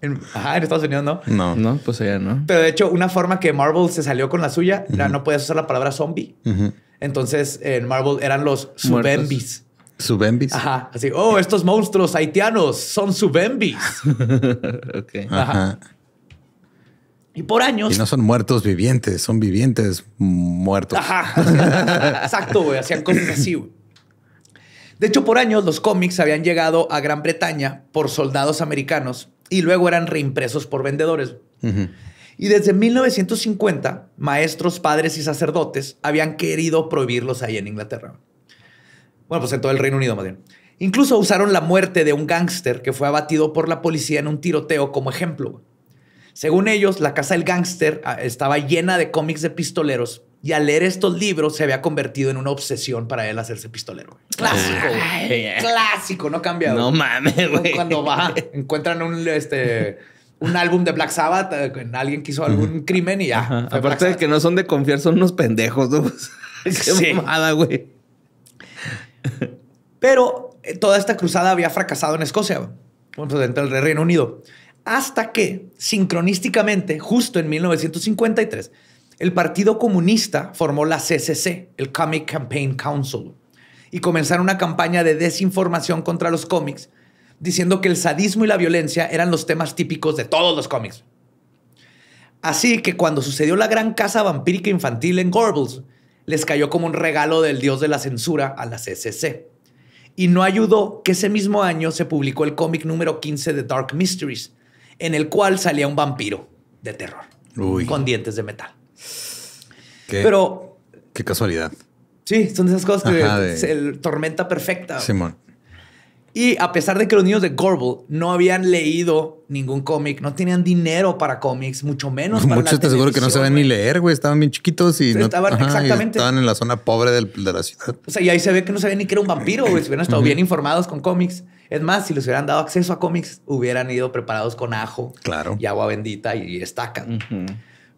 En, ajá, en Estados Unidos no. No. No, pues allá no. Pero de hecho, una forma que Marvel se salió con la suya era no podías usar la palabra zombie. Entonces en Marvel eran los subembis. Subembis. Ajá. Así, oh, estos monstruos haitianos son subembis. *laughs* ok. Ajá. Y por años. Y no son muertos vivientes, son vivientes muertos. Ajá. Exacto, güey. Hacían cosas así, güey. De hecho, por años los cómics habían llegado a Gran Bretaña por soldados americanos y luego eran reimpresos por vendedores. Ajá. Y desde 1950, maestros, padres y sacerdotes habían querido prohibirlos ahí en Inglaterra. Bueno, pues en todo el Reino Unido más bien. Incluso usaron la muerte de un gángster que fue abatido por la policía en un tiroteo como ejemplo. Según ellos, la casa del gángster ah, estaba llena de cómics de pistoleros y al leer estos libros se había convertido en una obsesión para él hacerse pistolero. Clásico, ah, Clásico, no ha cambiado. No mames, güey. Cuando va, encuentran un este un álbum de Black Sabbath, eh, alguien hizo algún crimen y ya. Aparte de que no son de confiar, son unos pendejos, ¿no? *laughs* Pues, qué mamada, güey. *laughs* Pero eh, toda esta cruzada había fracasado en Escocia, pues, dentro del Reino Unido. Hasta que, sincronísticamente, justo en 1953, el Partido Comunista formó la CCC, el Comic Campaign Council, y comenzaron una campaña de desinformación contra los cómics diciendo que el sadismo y la violencia eran los temas típicos de todos los cómics. Así que cuando sucedió la gran casa vampírica infantil en Gorbals, les cayó como un regalo del dios de la censura a la CCC. Y no ayudó que ese mismo año se publicó el cómic número 15 de Dark Mysteries, en el cual salía un vampiro de terror con dientes de metal. Qué, Pero. Qué casualidad. Sí, son esas cosas que tormenta perfecta. Simón. Y a pesar de que los niños de Gorbel no habían leído ningún cómic, no tenían dinero para cómics, mucho menos para Muchos te seguro que no saben ni leer, güey. Estaban bien chiquitos y no, estaban, exactamente. estaban en la zona pobre de la ciudad. O sea, y ahí se ve que no sabían ni que era un vampiro, güey. Si hubieran estado bien informados con cómics. Es más, si les hubieran dado acceso a cómics, hubieran ido preparados con ajo claro. y agua bendita y estaca.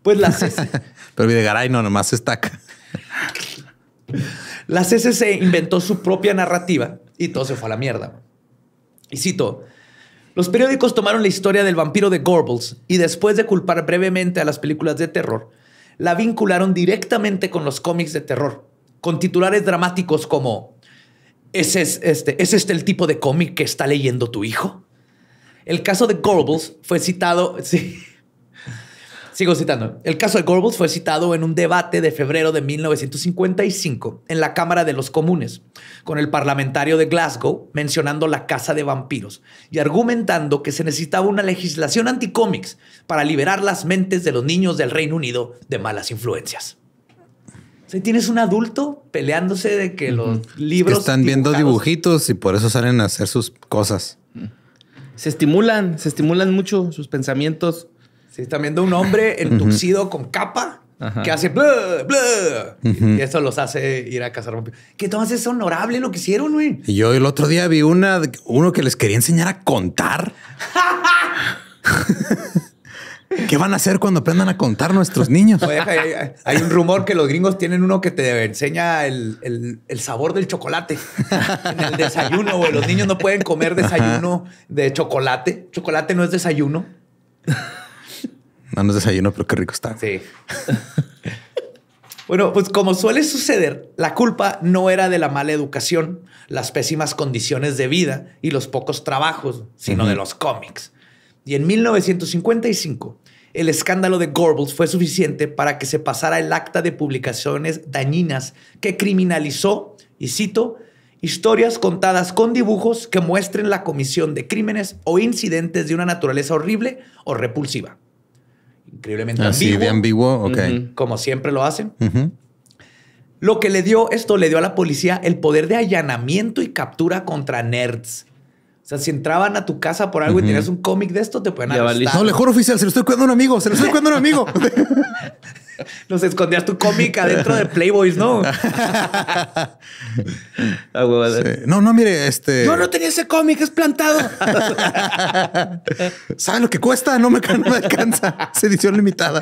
Pues la CCC... *laughs* Pero Videgaray no, nomás estaca. la CCC inventó su propia narrativa y todo se fue a la mierda. Y cito, los periódicos tomaron la historia del vampiro de Goebbels y después de culpar brevemente a las películas de terror, la vincularon directamente con los cómics de terror, con titulares dramáticos como ¿Es, es, este, ¿Es este el tipo de cómic que está leyendo tu hijo? El caso de Goebbels fue citado... *laughs* Sí. Sigo citando. El caso de Goebbels fue citado en un debate de febrero de 1955 en la Cámara de los Comunes con el parlamentario de Glasgow mencionando la Casa de vampiros y argumentando que se necesitaba una legislación anticómics para liberar las mentes de los niños del Reino Unido de malas influencias. O tienes un adulto peleándose de que los libros... están viendo dibujitos y por eso salen a hacer sus cosas. Se estimulan, se estimulan mucho sus pensamientos también de un hombre en con capa que hace Y eso los hace ir a cazar Que tomas es honorable lo que hicieron, güey. Y yo el otro día vi una, uno que les quería enseñar a contar. *laughs* ¿Qué van a hacer cuando aprendan a contar nuestros niños? hay, un rumor que los gringos tienen uno que te enseña el, sabor del chocolate en el desayuno, Los niños no pueden comer desayuno de chocolate. Chocolate no es desayuno. No nos desayuno, pero qué rico está. Sí. *laughs* bueno, pues como suele suceder, la culpa no era de la mala educación, las pésimas condiciones de vida y los pocos trabajos, sino de los cómics. Y en 1955, el escándalo de Goebbels fue suficiente para que se pasara el acta de publicaciones dañinas que criminalizó, y cito, historias contadas con dibujos que muestren la comisión de crímenes o incidentes de una naturaleza horrible o repulsiva increíblemente Así ah, de ambiguo, ok. Como siempre lo hacen. Lo que le dio esto, le dio a la policía el poder de allanamiento y captura contra nerds o sea, si entraban a tu casa por algo y tenías un cómic de esto, te pueden arrestar. No, le juro oficial, se lo estoy cuidando a un amigo, se lo estoy cuidando a un amigo. Nos *laughs* escondías tu cómic adentro de Playboys, ¿no? *laughs* No, no, mire, este. Yo no tenía ese cómic, es plantado. *laughs* ¿Sabes lo que cuesta? no me alcanza. Es edición limitada.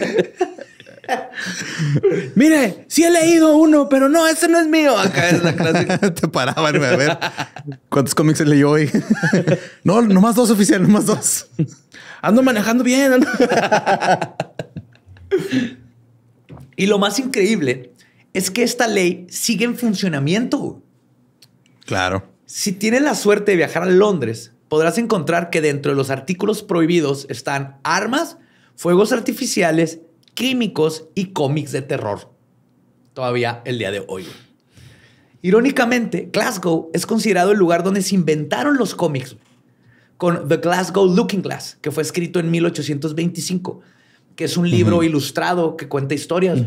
Mire, sí he leído uno, pero no, ese no es mío. Acá es la clase *laughs* Te paraban a ver cuántos cómics leyó hoy. *laughs* no, nomás dos oficial, nomás dos. Ando manejando bien. y lo más increíble es que esta ley sigue en funcionamiento. Claro. Si tienes la suerte de viajar a Londres, podrás encontrar que dentro de los artículos prohibidos están armas, fuegos artificiales, químicos y cómics de terror. Todavía el día de hoy. Irónicamente, Glasgow es considerado el lugar donde se inventaron los cómics, con The Glasgow Looking Glass, que fue escrito en 1825, que es un libro ilustrado que cuenta historias.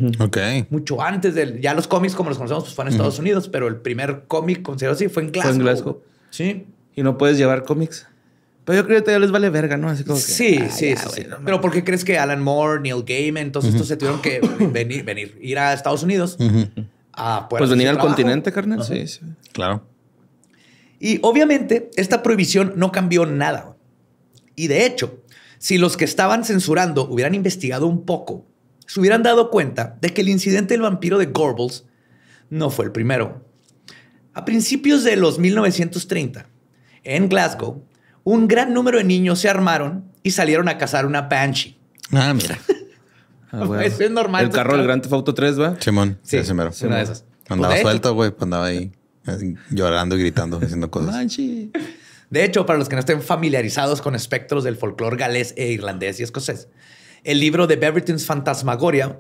Mucho antes del... ya los cómics como los conocemos pues, fueron en Estados Unidos, pero el primer cómic considerado así fue en Glasgow. Fue en Glasgow. Sí. ¿Y no puedes llevar cómics? Pero yo creo que todavía les vale verga, ¿no? Ah, sí, sí, sí, Pero ¿por qué crees que Alan Moore, Neil Gaiman, todos estos se tuvieron que venir, venir, ir a Estados Unidos? a pues venir al continente, carnal. Sí, sí. Claro. Y obviamente esta prohibición no cambió nada. Y de hecho, si los que estaban censurando hubieran investigado un poco, se hubieran dado cuenta de que el incidente del vampiro de Gorbals no fue el primero. A principios de los 1930, en Glasgow, un gran número de niños se armaron y salieron a cazar una Banshee. Ah, mira. *laughs* Ah, ah, es normal. El pues, carro del Gran Theft Auto 3, ¿va? Simón. Sí, mero. Una de esas. Andaba pues, suelto, güey. Pues, andaba ahí llorando, y gritando, haciendo cosas. Banshee. De hecho, para los que no estén familiarizados con espectros del folclore galés e irlandés y escocés, el libro de Beverton's Fantasmagoria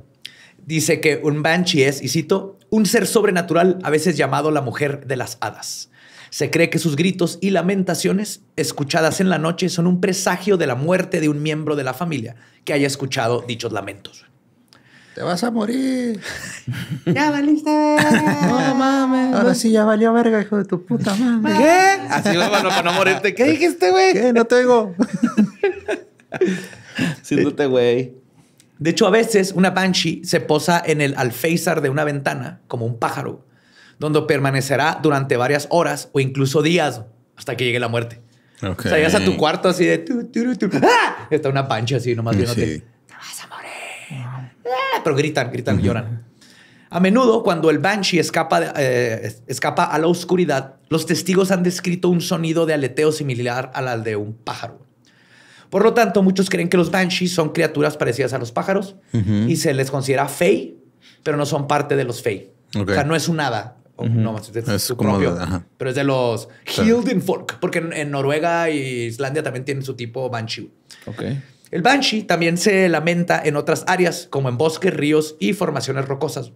dice que un Banshee es, y cito, un ser sobrenatural, a veces llamado la mujer de las hadas. Se cree que sus gritos y lamentaciones escuchadas en la noche son un presagio de la muerte de un miembro de la familia que haya escuchado dichos lamentos. Te vas a morir. *laughs* ya valiste. No mames. Ahora sí ya valió verga, hijo de tu puta madre. ¿Qué? Así va bueno para no morirte. ¿Qué dijiste, güey? ¿Qué? No te oigo. Siéntate, *laughs* güey. De hecho, a veces una banshee se posa en el alféizar de una ventana como un pájaro donde permanecerá durante varias horas o incluso días hasta que llegue la muerte. Okay. a tu cuarto así de... ¡ah! Está una pancha así nomás viéndote. ¡Te vas a morir! Ah, pero gritan, gritan, lloran. A menudo, cuando el banshee escapa, eh, escapa a la oscuridad, los testigos han descrito un sonido de aleteo similar al de un pájaro. Por lo tanto, muchos creen que los banshees son criaturas parecidas a los pájaros y se les considera fey, pero no son parte de los fey. O sea, no es un hada, no, es, su propio. pero es de los Hildenfolk, porque en, Noruega y Islandia también tienen su tipo Banshee. El Banshee también se lamenta en otras áreas, como en bosques, ríos y formaciones rocosas.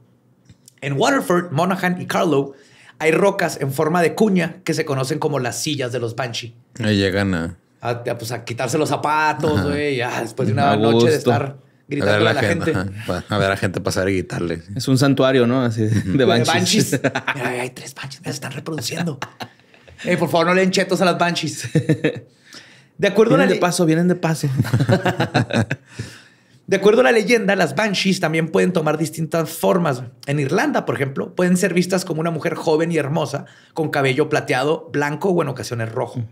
En Waterford, Monaghan y Carlow hay rocas en forma de cuña que se conocen como las sillas de los Banshee. Ahí llegan a... a, pues, quitarse los zapatos, güey. después de una noche de estar a, la, gente. A ver a la gente pasar y gritarle. Es un santuario, ¿no? Así de banshees. De banshees. *laughs* Mira, hay tres banshees, se están reproduciendo. por favor, no leen chetos a las banshees. De acuerdo vienen a la de paso, vienen de paso. *laughs* de acuerdo a la leyenda, las banshees también pueden tomar distintas formas. En Irlanda, por ejemplo, pueden ser vistas como una mujer joven y hermosa con cabello plateado, blanco o en ocasiones rojo.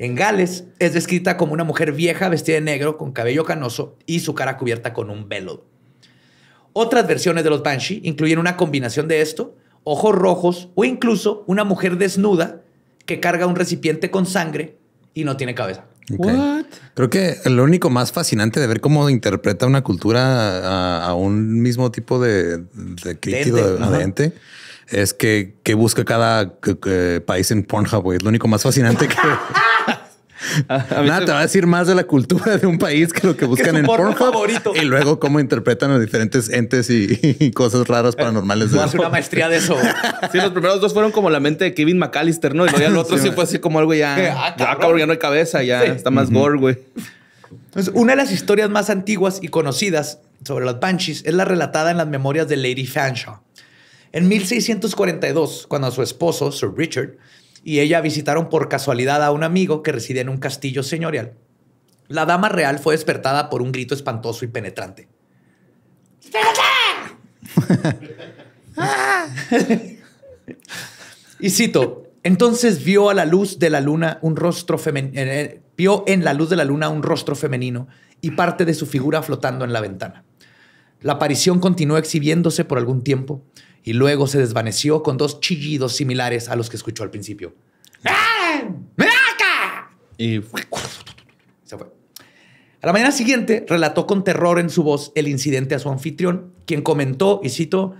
En Gales es descrita como una mujer vieja vestida de negro con cabello canoso y su cara cubierta con un velo. Otras versiones de los Banshee incluyen una combinación de esto, ojos rojos o incluso una mujer desnuda que carga un recipiente con sangre y no tiene cabeza. Creo que lo único más fascinante de ver cómo interpreta una cultura a, un mismo tipo de, de crítico, de, es que, que busca cada país en Pornhub, lo único más fascinante que... *laughs* Nada, te va a decir más de la cultura de un país que lo que buscan en porno favorito. Y luego cómo interpretan los diferentes entes y, cosas raras paranormales. No una maestría de eso. *laughs* sí, los primeros dos fueron como la mente de Kevin McAllister, ¿no? Y luego el otro sí, fue así como algo ya. Ah, ya, no hay cabeza, ya está más gore, güey. Entonces, pues, una de las historias más antiguas y conocidas sobre los Banshees es la relatada en las memorias de Lady Fanshawe. En 1642, cuando su esposo, Sir Richard, y ella visitaron por casualidad a un amigo que reside en un castillo señorial. La dama real fue despertada por un grito espantoso y penetrante. *laughs* y cito, entonces vio a la luz de la luna un rostro femenino, eh, eh, vio en la luz de la luna un rostro femenino y parte de su figura flotando en la ventana. La aparición continuó exhibiéndose por algún tiempo, y luego se desvaneció con dos chillidos similares a los que escuchó al principio. Y se fue. A la mañana siguiente relató con terror en su voz el incidente a su anfitrión, quien comentó, y cito,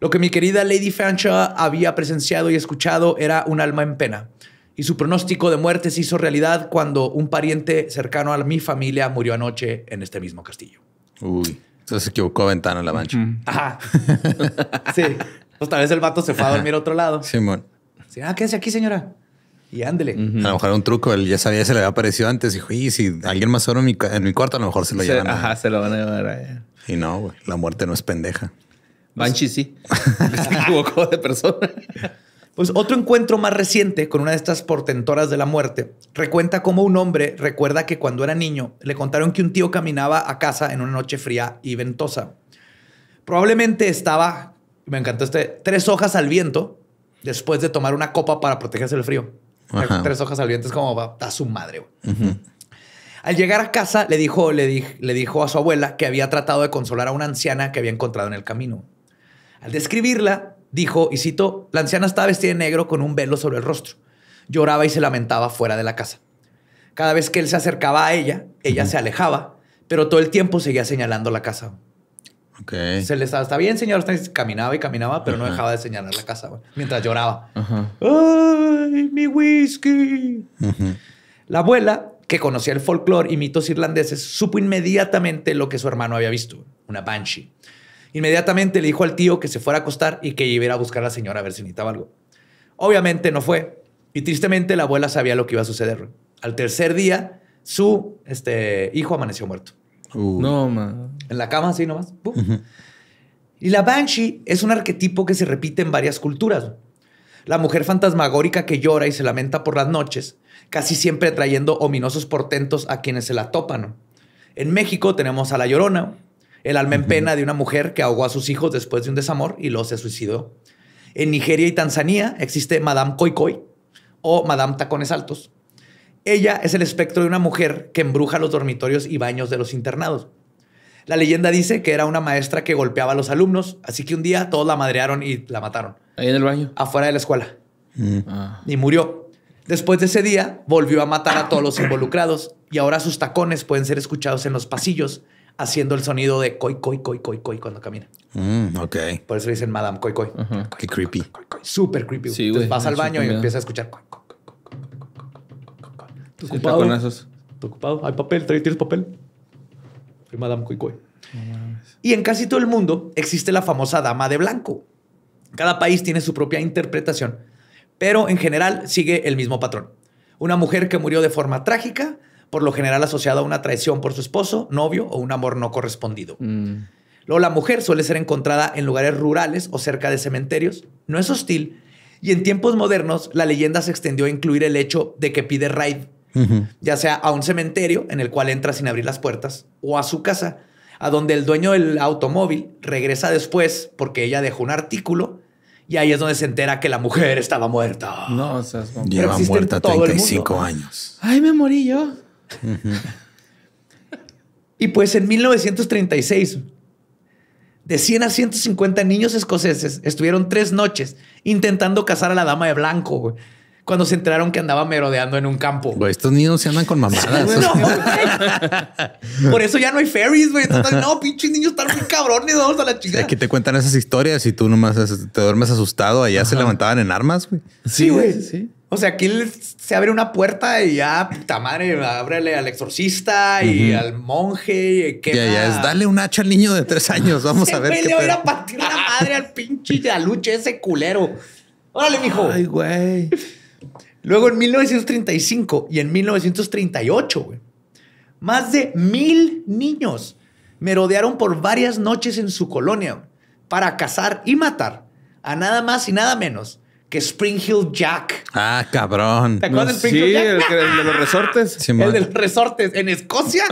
lo que mi querida Lady Fanshawe había presenciado y escuchado era un alma en pena, y su pronóstico de muerte se hizo realidad cuando un pariente cercano a mi familia murió anoche en este mismo castillo. Uy. Entonces se equivocó ventana en la mancha. Ajá. *laughs* sí. Pues tal vez el vato se fue a dormir a otro lado. Simón. Sí, ah, quédese aquí, señora. Y ándele. A lo mejor era un truco, él ya sabía, se le había aparecido antes. Dijo, y si alguien más solo en mi, cuarto, a lo mejor se lo llevan. Ajá, se lo van a llevar Y no, la muerte no es pendeja. Banshee sí. *laughs* *laughs* se equivocó de persona. Pues otro encuentro más reciente con una de estas portentoras de la muerte recuenta cómo un hombre recuerda que cuando era niño le contaron que un tío caminaba a casa en una noche fría y ventosa. Probablemente estaba, me encantó este, tres hojas al viento después de tomar una copa para protegerse del frío. Tres hojas al viento es como va a su madre. Al llegar a casa le dijo, le dijo a su abuela que había tratado de consolar a una anciana que había encontrado en el camino. Al describirla, dijo, y cito, la anciana estaba vestida de negro con un velo sobre el rostro. Lloraba y se lamentaba fuera de la casa. Cada vez que él se acercaba a ella, ella se alejaba, pero todo el tiempo seguía señalando la casa. Se le estaba, está bien, señor. Caminaba y caminaba, pero no dejaba de señalar la casa mientras lloraba. ¡Ay, mi whisky! La abuela, que conocía el folclore y mitos irlandeses, supo inmediatamente lo que su hermano había visto: una banshee Inmediatamente le dijo al tío que se fuera a acostar y que iba a buscar a la señora a ver si necesitaba algo. Obviamente no fue. Y tristemente la abuela sabía lo que iba a suceder. Al tercer día, su este, hijo amaneció muerto. No, man. En la cama, así nomás. Y la Banshee es un arquetipo que se repite en varias culturas. La mujer fantasmagórica que llora y se lamenta por las noches, casi siempre trayendo ominosos portentos a quienes se la topan. En México tenemos a la Llorona, el alma en pena de una mujer que ahogó a sus hijos después de un desamor y luego se suicidó. En Nigeria y Tanzania existe Madame Koi Koi o Madame Tacones Altos. Ella es el espectro de una mujer que embruja los dormitorios y baños de los internados. La leyenda dice que era una maestra que golpeaba a los alumnos, así que un día todos la madrearon y la mataron. Ahí en el baño. Afuera de la escuela. Mm. Mm. Ah. Y murió. Después de ese día, volvió a matar a todos los involucrados y ahora sus tacones pueden ser escuchados en los pasillos haciendo el sonido de coi, coi, coi, coi, coi cuando camina. Mm, ok. Por eso le dicen Madame Coi, coi. Qué creepy. Súper creepy. Entonces vas al baño y empiezas a escuchar coi, coi, coi, coi, coi, coi, ocupado? Con esos? ocupado? ¿Hay papel? ¿Tienes papel? Soy Madame Coi, coi. y en casi todo el mundo existe la famosa dama de blanco. Cada país tiene su propia interpretación, pero en general sigue el mismo patrón. Una mujer que murió de forma trágica por lo general asociado a una traición por su esposo, novio o un amor no correspondido. Mm. Luego, la mujer suele ser encontrada en lugares rurales o cerca de cementerios. No es hostil. Y en tiempos modernos, la leyenda se extendió a incluir el hecho de que pide raid, ya sea a un cementerio en el cual entra sin abrir las puertas, o a su casa, a donde el dueño del automóvil regresa después porque ella dejó un artículo y ahí es donde se entera que la mujer estaba muerta. No, Lleva muerta 35 años. Ay, me morí yo y pues en 1936, de 100 a 150 niños escoceses estuvieron tres noches intentando cazar a la dama de blanco, cuando se enteraron que andaba merodeando en un campo. estos niños se andan con mamadas. *laughs* Por eso ya no hay ferries, güey. No, pinches niños están muy cabrones, vamos a la chingada. Aquí te cuentan esas historias y tú nomás te duermes asustado. Allá se levantaban en armas, güey. Sí, güey. Sí. O sea, aquí se abre una puerta y ya, puta madre, ábrele al exorcista y al monje. Y Ya, ya, es dale un hacha al niño de tres años. Vamos a ver. Qué le voy a partir la madre al pinche Yaluche, ese culero. Órale, mijo. Ay, güey. Luego en 1935 y en 1938, güey, más de mil niños merodearon por varias noches en su colonia para cazar y matar a nada más y nada menos que Spring Hill Jack. Ah, cabrón. ¿Te acuerdas del Spring Hill Jack? El, el, de los resortes. *laughs* El de los resortes. En Escocia,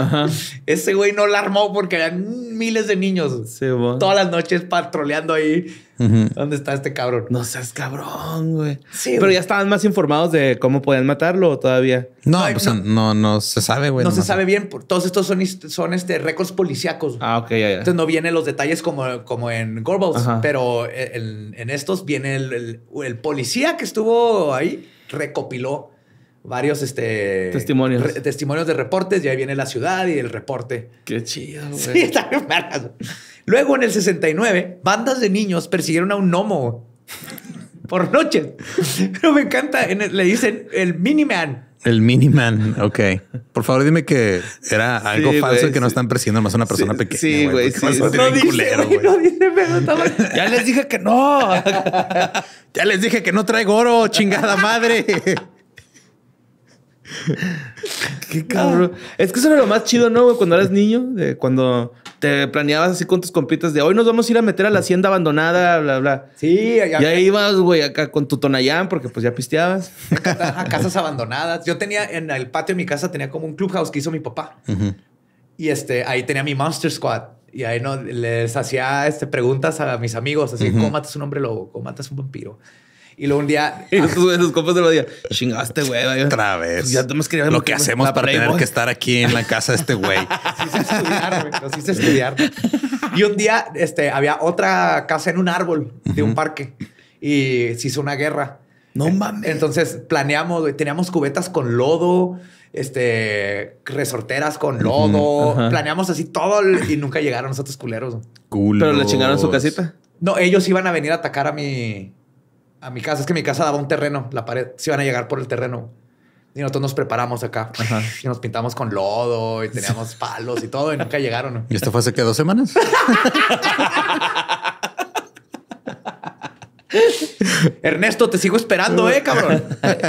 ese güey no la armó porque eran miles de niños. Todas las noches patroleando ahí ¿Dónde está este cabrón? No seas cabrón, güey. Sí. Pero ya estaban más informados de cómo podían matarlo todavía. No, pues, no, no, se sabe, güey. No se sabe bien. Todos estos son, son este, récords policíacos. Ah, ok, ya, ya. Entonces no vienen los detalles como, como en Gorbals, pero eh, en, estos viene el, el policía que estuvo ahí, recopiló varios este, testimonios. testimonios de reportes. Y ahí viene la ciudad y el reporte. Qué chido, Sí, está bien Luego, en el 69, bandas de niños persiguieron a un gnomo *laughs* por noche. Pero me encanta. le dicen el Miniman. El Miniman, ok. Por favor, dime que era algo falso y que no están persiguiendo más a una persona pequeña. Sí, güey. Sí, no, dice, Ya les dije que no. *laughs* ya les dije que no traigo oro, chingada madre. *laughs* *laughs* Qué cabrón. Es que eso era lo más chido, ¿no? Cuando eras niño, de cuando te planeabas así con tus compitas de hoy nos vamos a ir a meter a la hacienda abandonada, bla, bla. Sí, Y ahí ibas, güey, acá con tu tonayán, porque pues ya pisteabas. A casas abandonadas. Yo tenía en el patio de mi casa, tenía como un clubhouse que hizo mi papá. Y este, ahí tenía mi Monster Squad. Y ahí no, les hacía este, preguntas a mis amigos, así, ¿cómo matas un hombre lobo? ¿Cómo matas un vampiro? Y luego un día, sus, *laughs* sus compas se lo chingaste, güey. Otra vez. Pues ya no me ver. Lo que hacemos para tener que estar aquí en la casa de este güey. Nos *laughs* hice estudiar, güey. estudiar. Y un día este, había otra casa en un árbol de un parque y se hizo una guerra. No mames. Entonces planeamos, Teníamos cubetas con lodo, este, resorteras con lodo. Planeamos así todo y nunca llegaron nosotros culeros. Pero le chingaron su casita. No, ellos iban a venir a atacar a mi, a mi casa. Es que mi casa daba un terreno, la pared. Se iban a llegar por el terreno. Y nosotros nos preparamos acá *laughs* y nos pintamos con lodo y teníamos palos y todo y nunca llegaron. ¿Y esto fue hace que dos semanas? *laughs* Ernesto, te sigo esperando, eh, cabrón.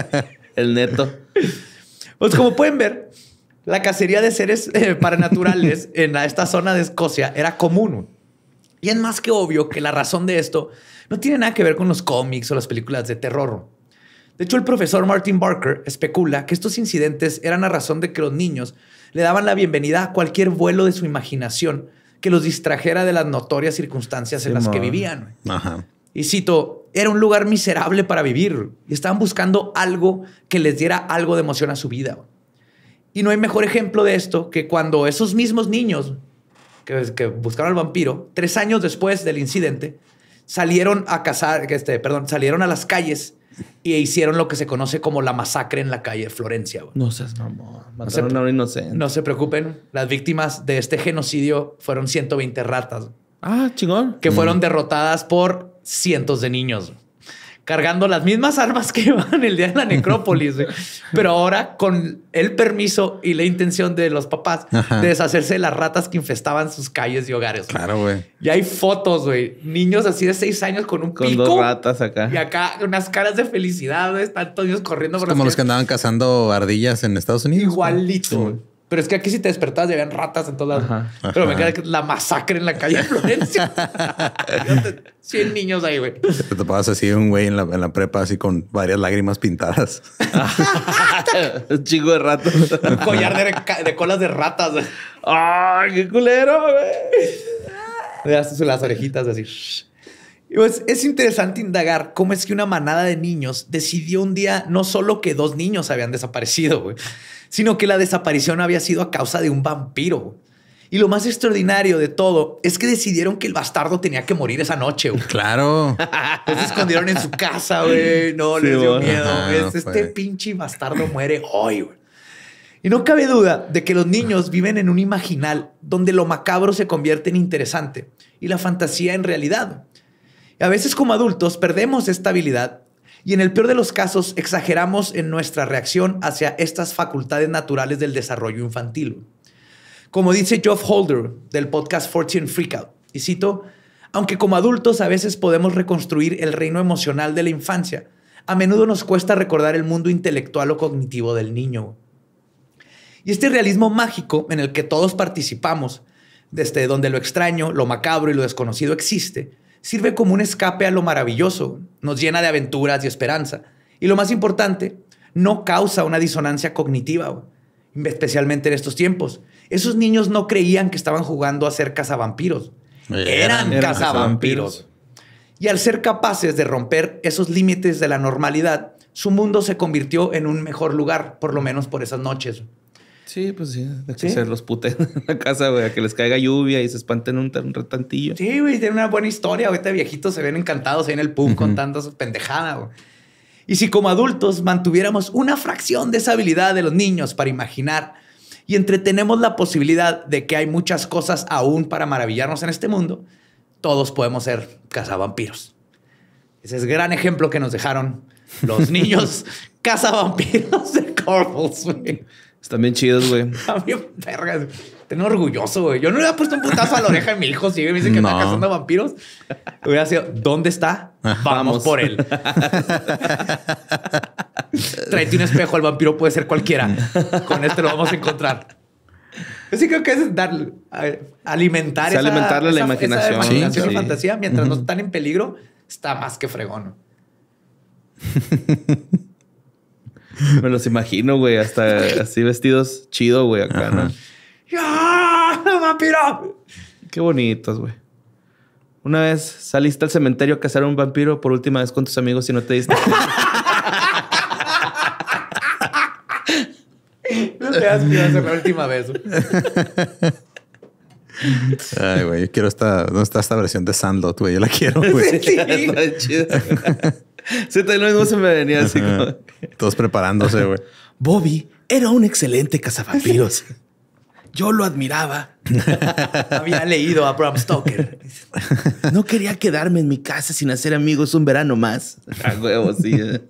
*laughs* El neto. Pues como pueden ver, la cacería de seres eh, paranaturales en esta zona de Escocia era común. Y es más que obvio que la razón de esto no tiene nada que ver con los cómics o las películas de terror. De hecho, el profesor Martin Barker especula que estos incidentes eran a razón de que los niños le daban la bienvenida a cualquier vuelo de su imaginación que los distrajera de las notorias circunstancias en las que vivían. Y cito, era un lugar miserable para vivir y estaban buscando algo que les diera algo de emoción a su vida. Y no hay mejor ejemplo de esto que cuando esos mismos niños que, que buscaron al vampiro, tres años después del incidente, salieron a cazar, este, perdón, salieron a las calles y hicieron lo que se conoce como la masacre en la calle Florencia. No no se, No se preocupen. Las víctimas de este genocidio fueron 120 ratas. Ah, chingón. Que fueron derrotadas por cientos de niños cargando las mismas armas que iban el día de la necrópolis, güey. pero ahora con el permiso y la intención de los papás de deshacerse de las ratas que infestaban sus calles y hogares. Claro, güey. Y hay fotos, güey, niños así de seis años con un pico. Con dos ratas acá. Y acá unas caras de felicidad, están todos corriendo. como los que andaban cazando ardillas en Estados Unidos. Igualito. Pero es que aquí si te despertabas ya habían ratas en todas lados Pero me queda la masacre en la calle de Florencia. 100 *laughs* *laughs* niños ahí, güey. Te topabas así un güey en la, en la prepa, así con varias lágrimas pintadas. *laughs* un chingo de ratas. un collar de, colas de ratas. ¡Ay, qué culero, güey! Le das las orejitas así. Y pues es interesante indagar cómo es que una manada de niños decidió un día no solo que dos niños habían desaparecido, güey, sino que la desaparición había sido a causa de un vampiro. Y lo más extraordinario de todo es que decidieron que el bastardo tenía que morir esa noche. Claro. Se *laughs* escondieron en su casa, güey. No, les dio miedo. este pinche bastardo muere hoy, güey. Y no cabe duda de que los niños viven en un imaginal donde lo macabro se convierte en interesante y la fantasía en realidad. a veces como adultos perdemos esta habilidad y en el peor de los casos, exageramos en nuestra reacción hacia estas facultades naturales del desarrollo infantil. Como dice Geoff Holder del podcast Fortune Freakout, y cito, aunque como adultos a veces podemos reconstruir el reino emocional de la infancia, a menudo nos cuesta recordar el mundo intelectual o cognitivo del niño. Y este realismo mágico en el que todos participamos, desde donde lo extraño, lo macabro y lo desconocido existe, sirve como un escape a lo maravilloso, nos llena de aventuras y esperanza. Y lo más importante, no causa una disonancia cognitiva, especialmente en estos tiempos. Esos niños no creían que estaban jugando a ser cazavampiros. Eran, eran cazavampiros. Y al ser capaces de romper esos límites de la normalidad, su mundo se convirtió en un mejor lugar, por lo menos por esas noches. Sí, pues sí, de que los putes *laughs* en la casa, güey, a que les caiga lluvia y se espanten un, ratantillo. Sí, güey, tiene una buena historia. Ahorita viejitos se ven encantados ahí en el pub contando su pendejada, güey. Y si como adultos mantuviéramos una fracción de esa habilidad de los niños para imaginar y entretenemos la posibilidad de que hay muchas cosas aún para maravillarnos en este mundo, todos podemos ser cazavampiros. Ese es el gran ejemplo que nos dejaron los *laughs* niños cazavampiros de Corvus, güey. Están bien chidos, güey. A *laughs* mí, vergas. tengo orgulloso, güey. Yo no le había puesto un putazo a la oreja de mi hijo si me dice que *laughs* está cazando vampiros. Hubiera sido, ¿dónde está? Vamos, por él. *laughs* Tráete un espejo, el vampiro puede ser cualquiera. Con este lo vamos a encontrar. Así sí creo que es dar, alimentar esa, alimentarle la imaginación. la imaginación fantasía mientras no están en peligro, está más que fregón. *laughs* Me los imagino, güey, hasta así vestidos chido, güey, acá, ¡ah ¿no? ¡Ya! ¡Vampiro! Qué bonitos, güey. Una vez saliste al cementerio a cazar a un vampiro por última vez con tus amigos y no te diste. *laughs* no te das cuidado la última vez. Ay, güey, yo quiero esta. ¿Dónde está esta versión de Sandlot, güey? Yo la quiero, güey. Sí. *laughs* lo *laughs* mismo se me venía así Todos preparándose, güey. *laughs* Bobby era un excelente cazavampiros. Yo lo admiraba. *laughs* Había leído a Bram Stoker. No quería quedarme en mi casa sin hacer amigos un verano más. sí. Eh.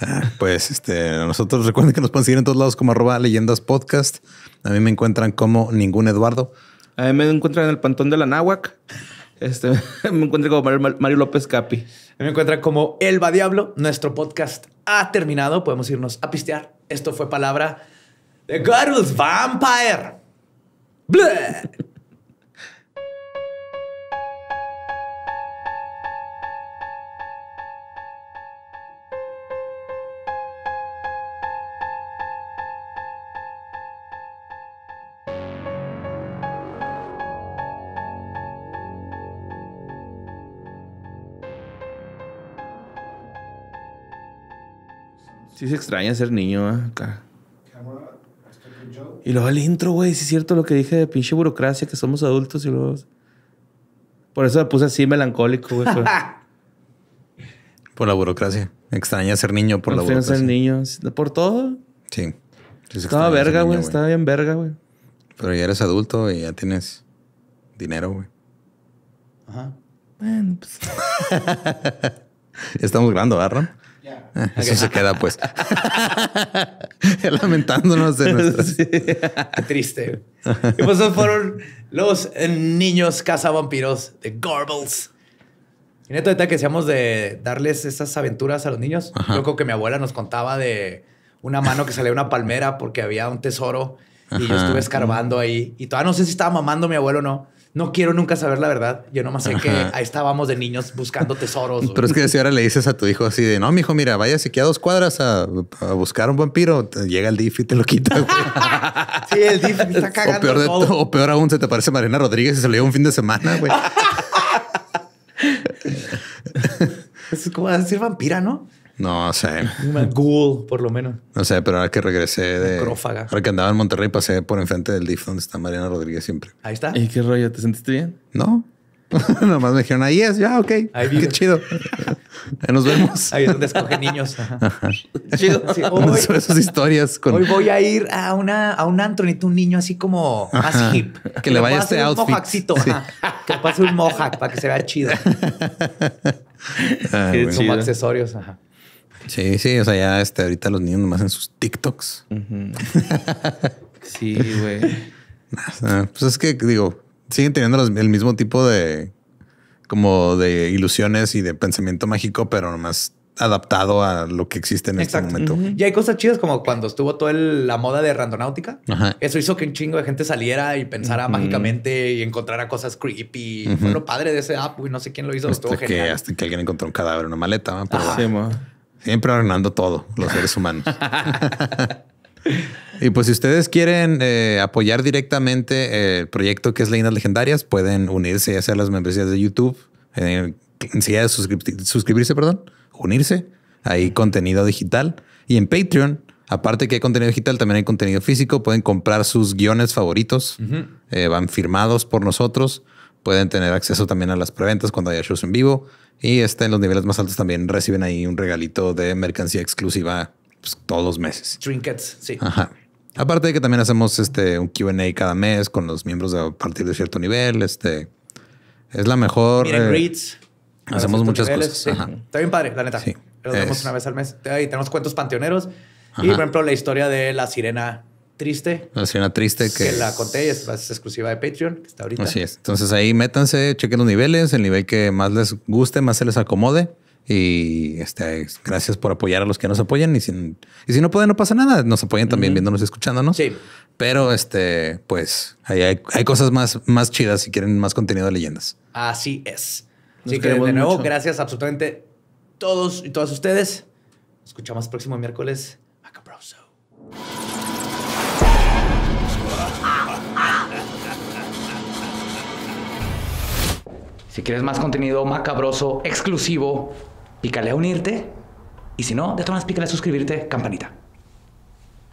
Ah, pues este, nosotros recuerden que nos pueden seguir en todos lados como arroba leyendas podcast. A mí me encuentran como ningún Eduardo. A mí me encuentran en el Pantón de la Náhuac. Este, *laughs* me encuentro como Mario, López Capi. Me encuentra como Elba Diablo. Nuestro podcast ha terminado. Podemos irnos a pistear. Esto fue palabra The Girls Vampire. bleh Sí se extraña ser niño, ¿eh? Acá. Y luego el intro, güey. Sí es cierto lo que dije de pinche burocracia, que somos adultos y luego... Por eso me puse así melancólico, güey. *laughs* por la burocracia. Extraña ser niño por la burocracia. ser niño. Por todo. Sí. Estaba verga, güey. Estaba bien verga, güey. Pero ya eres adulto y ya tienes dinero, güey. Ajá. Pues. *laughs* Estamos grabando, ¿verdad, *laughs* Eso se queda pues. *laughs* Lamentándonos de nuestras... *laughs* Triste. Y pues esos fueron los eh, niños cazavampiros de Garbles. Y neta, que seamos de darles esas aventuras a los niños, yo creo que mi abuela nos contaba de una mano que salía una palmera porque había un tesoro y yo estuve escarbando ahí. Y todavía no sé si estaba mamando mi abuelo o no, no quiero nunca saber la verdad. Yo nomás sé que ahí estábamos de niños buscando tesoros. *laughs* Pero es que si ahora le dices a tu hijo así de no, hijo, mira, vaya si a dos cuadras a, buscar un vampiro, llega el DIF y te lo quita. *laughs* sí, el DIF está *laughs* cagando. O peor, aún, se te parece Marina Rodríguez y se lo lleva un fin de semana, güey. es como decir vampira, ¿no? No sé. Una ghoul, por lo menos. No sé, pero ahora que regresé de. Necrófaga. Ahora que andaba en Monterrey, pasé por enfrente del DIF donde está Mariana Rodríguez siempre. Ahí está. ¿Y qué rollo? ¿Te sentiste bien? No. *laughs* Nomás me dijeron, ahí es, ya, ok. Ahí Qué chido. Ahí nos vemos. Ahí es donde escogen niños. chido. Sí, hoy, esas historias. Con... Hoy voy a ir a, una, a un antro, un niño así como más hip. Que, le vaya este outfit. Un mojacito. Que pase un mohawk para que se vea chido. Ah, sí, como accesorios. Ajá. Sí, sí, o sea, ya este, ahorita los niños nomás en sus TikToks. *laughs* sí, güey. pues es que digo, siguen teniendo el mismo tipo de como de ilusiones y de pensamiento mágico, pero nomás adaptado a lo que existe en este momento. Y hay cosas chidas como cuando estuvo toda la moda de randonáutica. Eso hizo que un chingo de gente saliera y pensara mágicamente y encontrara cosas creepy. Fue lo padre de ese app. güey. no sé quién lo hizo. estuvo que, genial. hasta que alguien encontró un cadáver en una maleta. Pero, ah, Siempre ordenando todo, los seres humanos. y pues si ustedes quieren eh, apoyar directamente el proyecto que es Leyendas Legendarias, pueden unirse ya sea a las membresías de YouTube, en enseguida de suscribirse, perdón, unirse. Hay contenido digital. Y en Patreon, aparte que hay contenido digital, también hay contenido físico. Pueden comprar sus guiones favoritos. Eh, van firmados por nosotros. Pueden tener acceso también a las preventas cuando haya shows en vivo. Y este, en los niveles más altos también reciben ahí un regalito de mercancía exclusiva pues, todos los meses. Trinkets, sí. Ajá. Aparte de que también hacemos este, un QA cada mes con los miembros a partir de cierto nivel. Este, es la mejor. Miren, eh, hacemos muchas cosas. Está bien padre, la neta. Sí. Lo vemos una vez al mes. Ahí tenemos cuentos panteoneros. Y, por ejemplo, la historia de la sirena triste. Una triste que... la conté y es, exclusiva de Patreon, que está ahorita. Así es. Entonces ahí métanse, chequen los niveles, el nivel que más les guste, más se les acomode. Y este, gracias por apoyar a los que nos apoyan. Y, y si no pueden, no pasa nada. Nos apoyan también viéndonos y escuchándonos. Sí. Pero este, pues hay, cosas más, más chidas si quieren más contenido de leyendas. Así es. Así de nuevo, gracias absolutamente todos y todas ustedes. Escuchamos el próximo miércoles. Si quieres más contenido macabroso, exclusivo, pícale a unirte. Y si no, de todas maneras, pícale a suscribirte, campanita.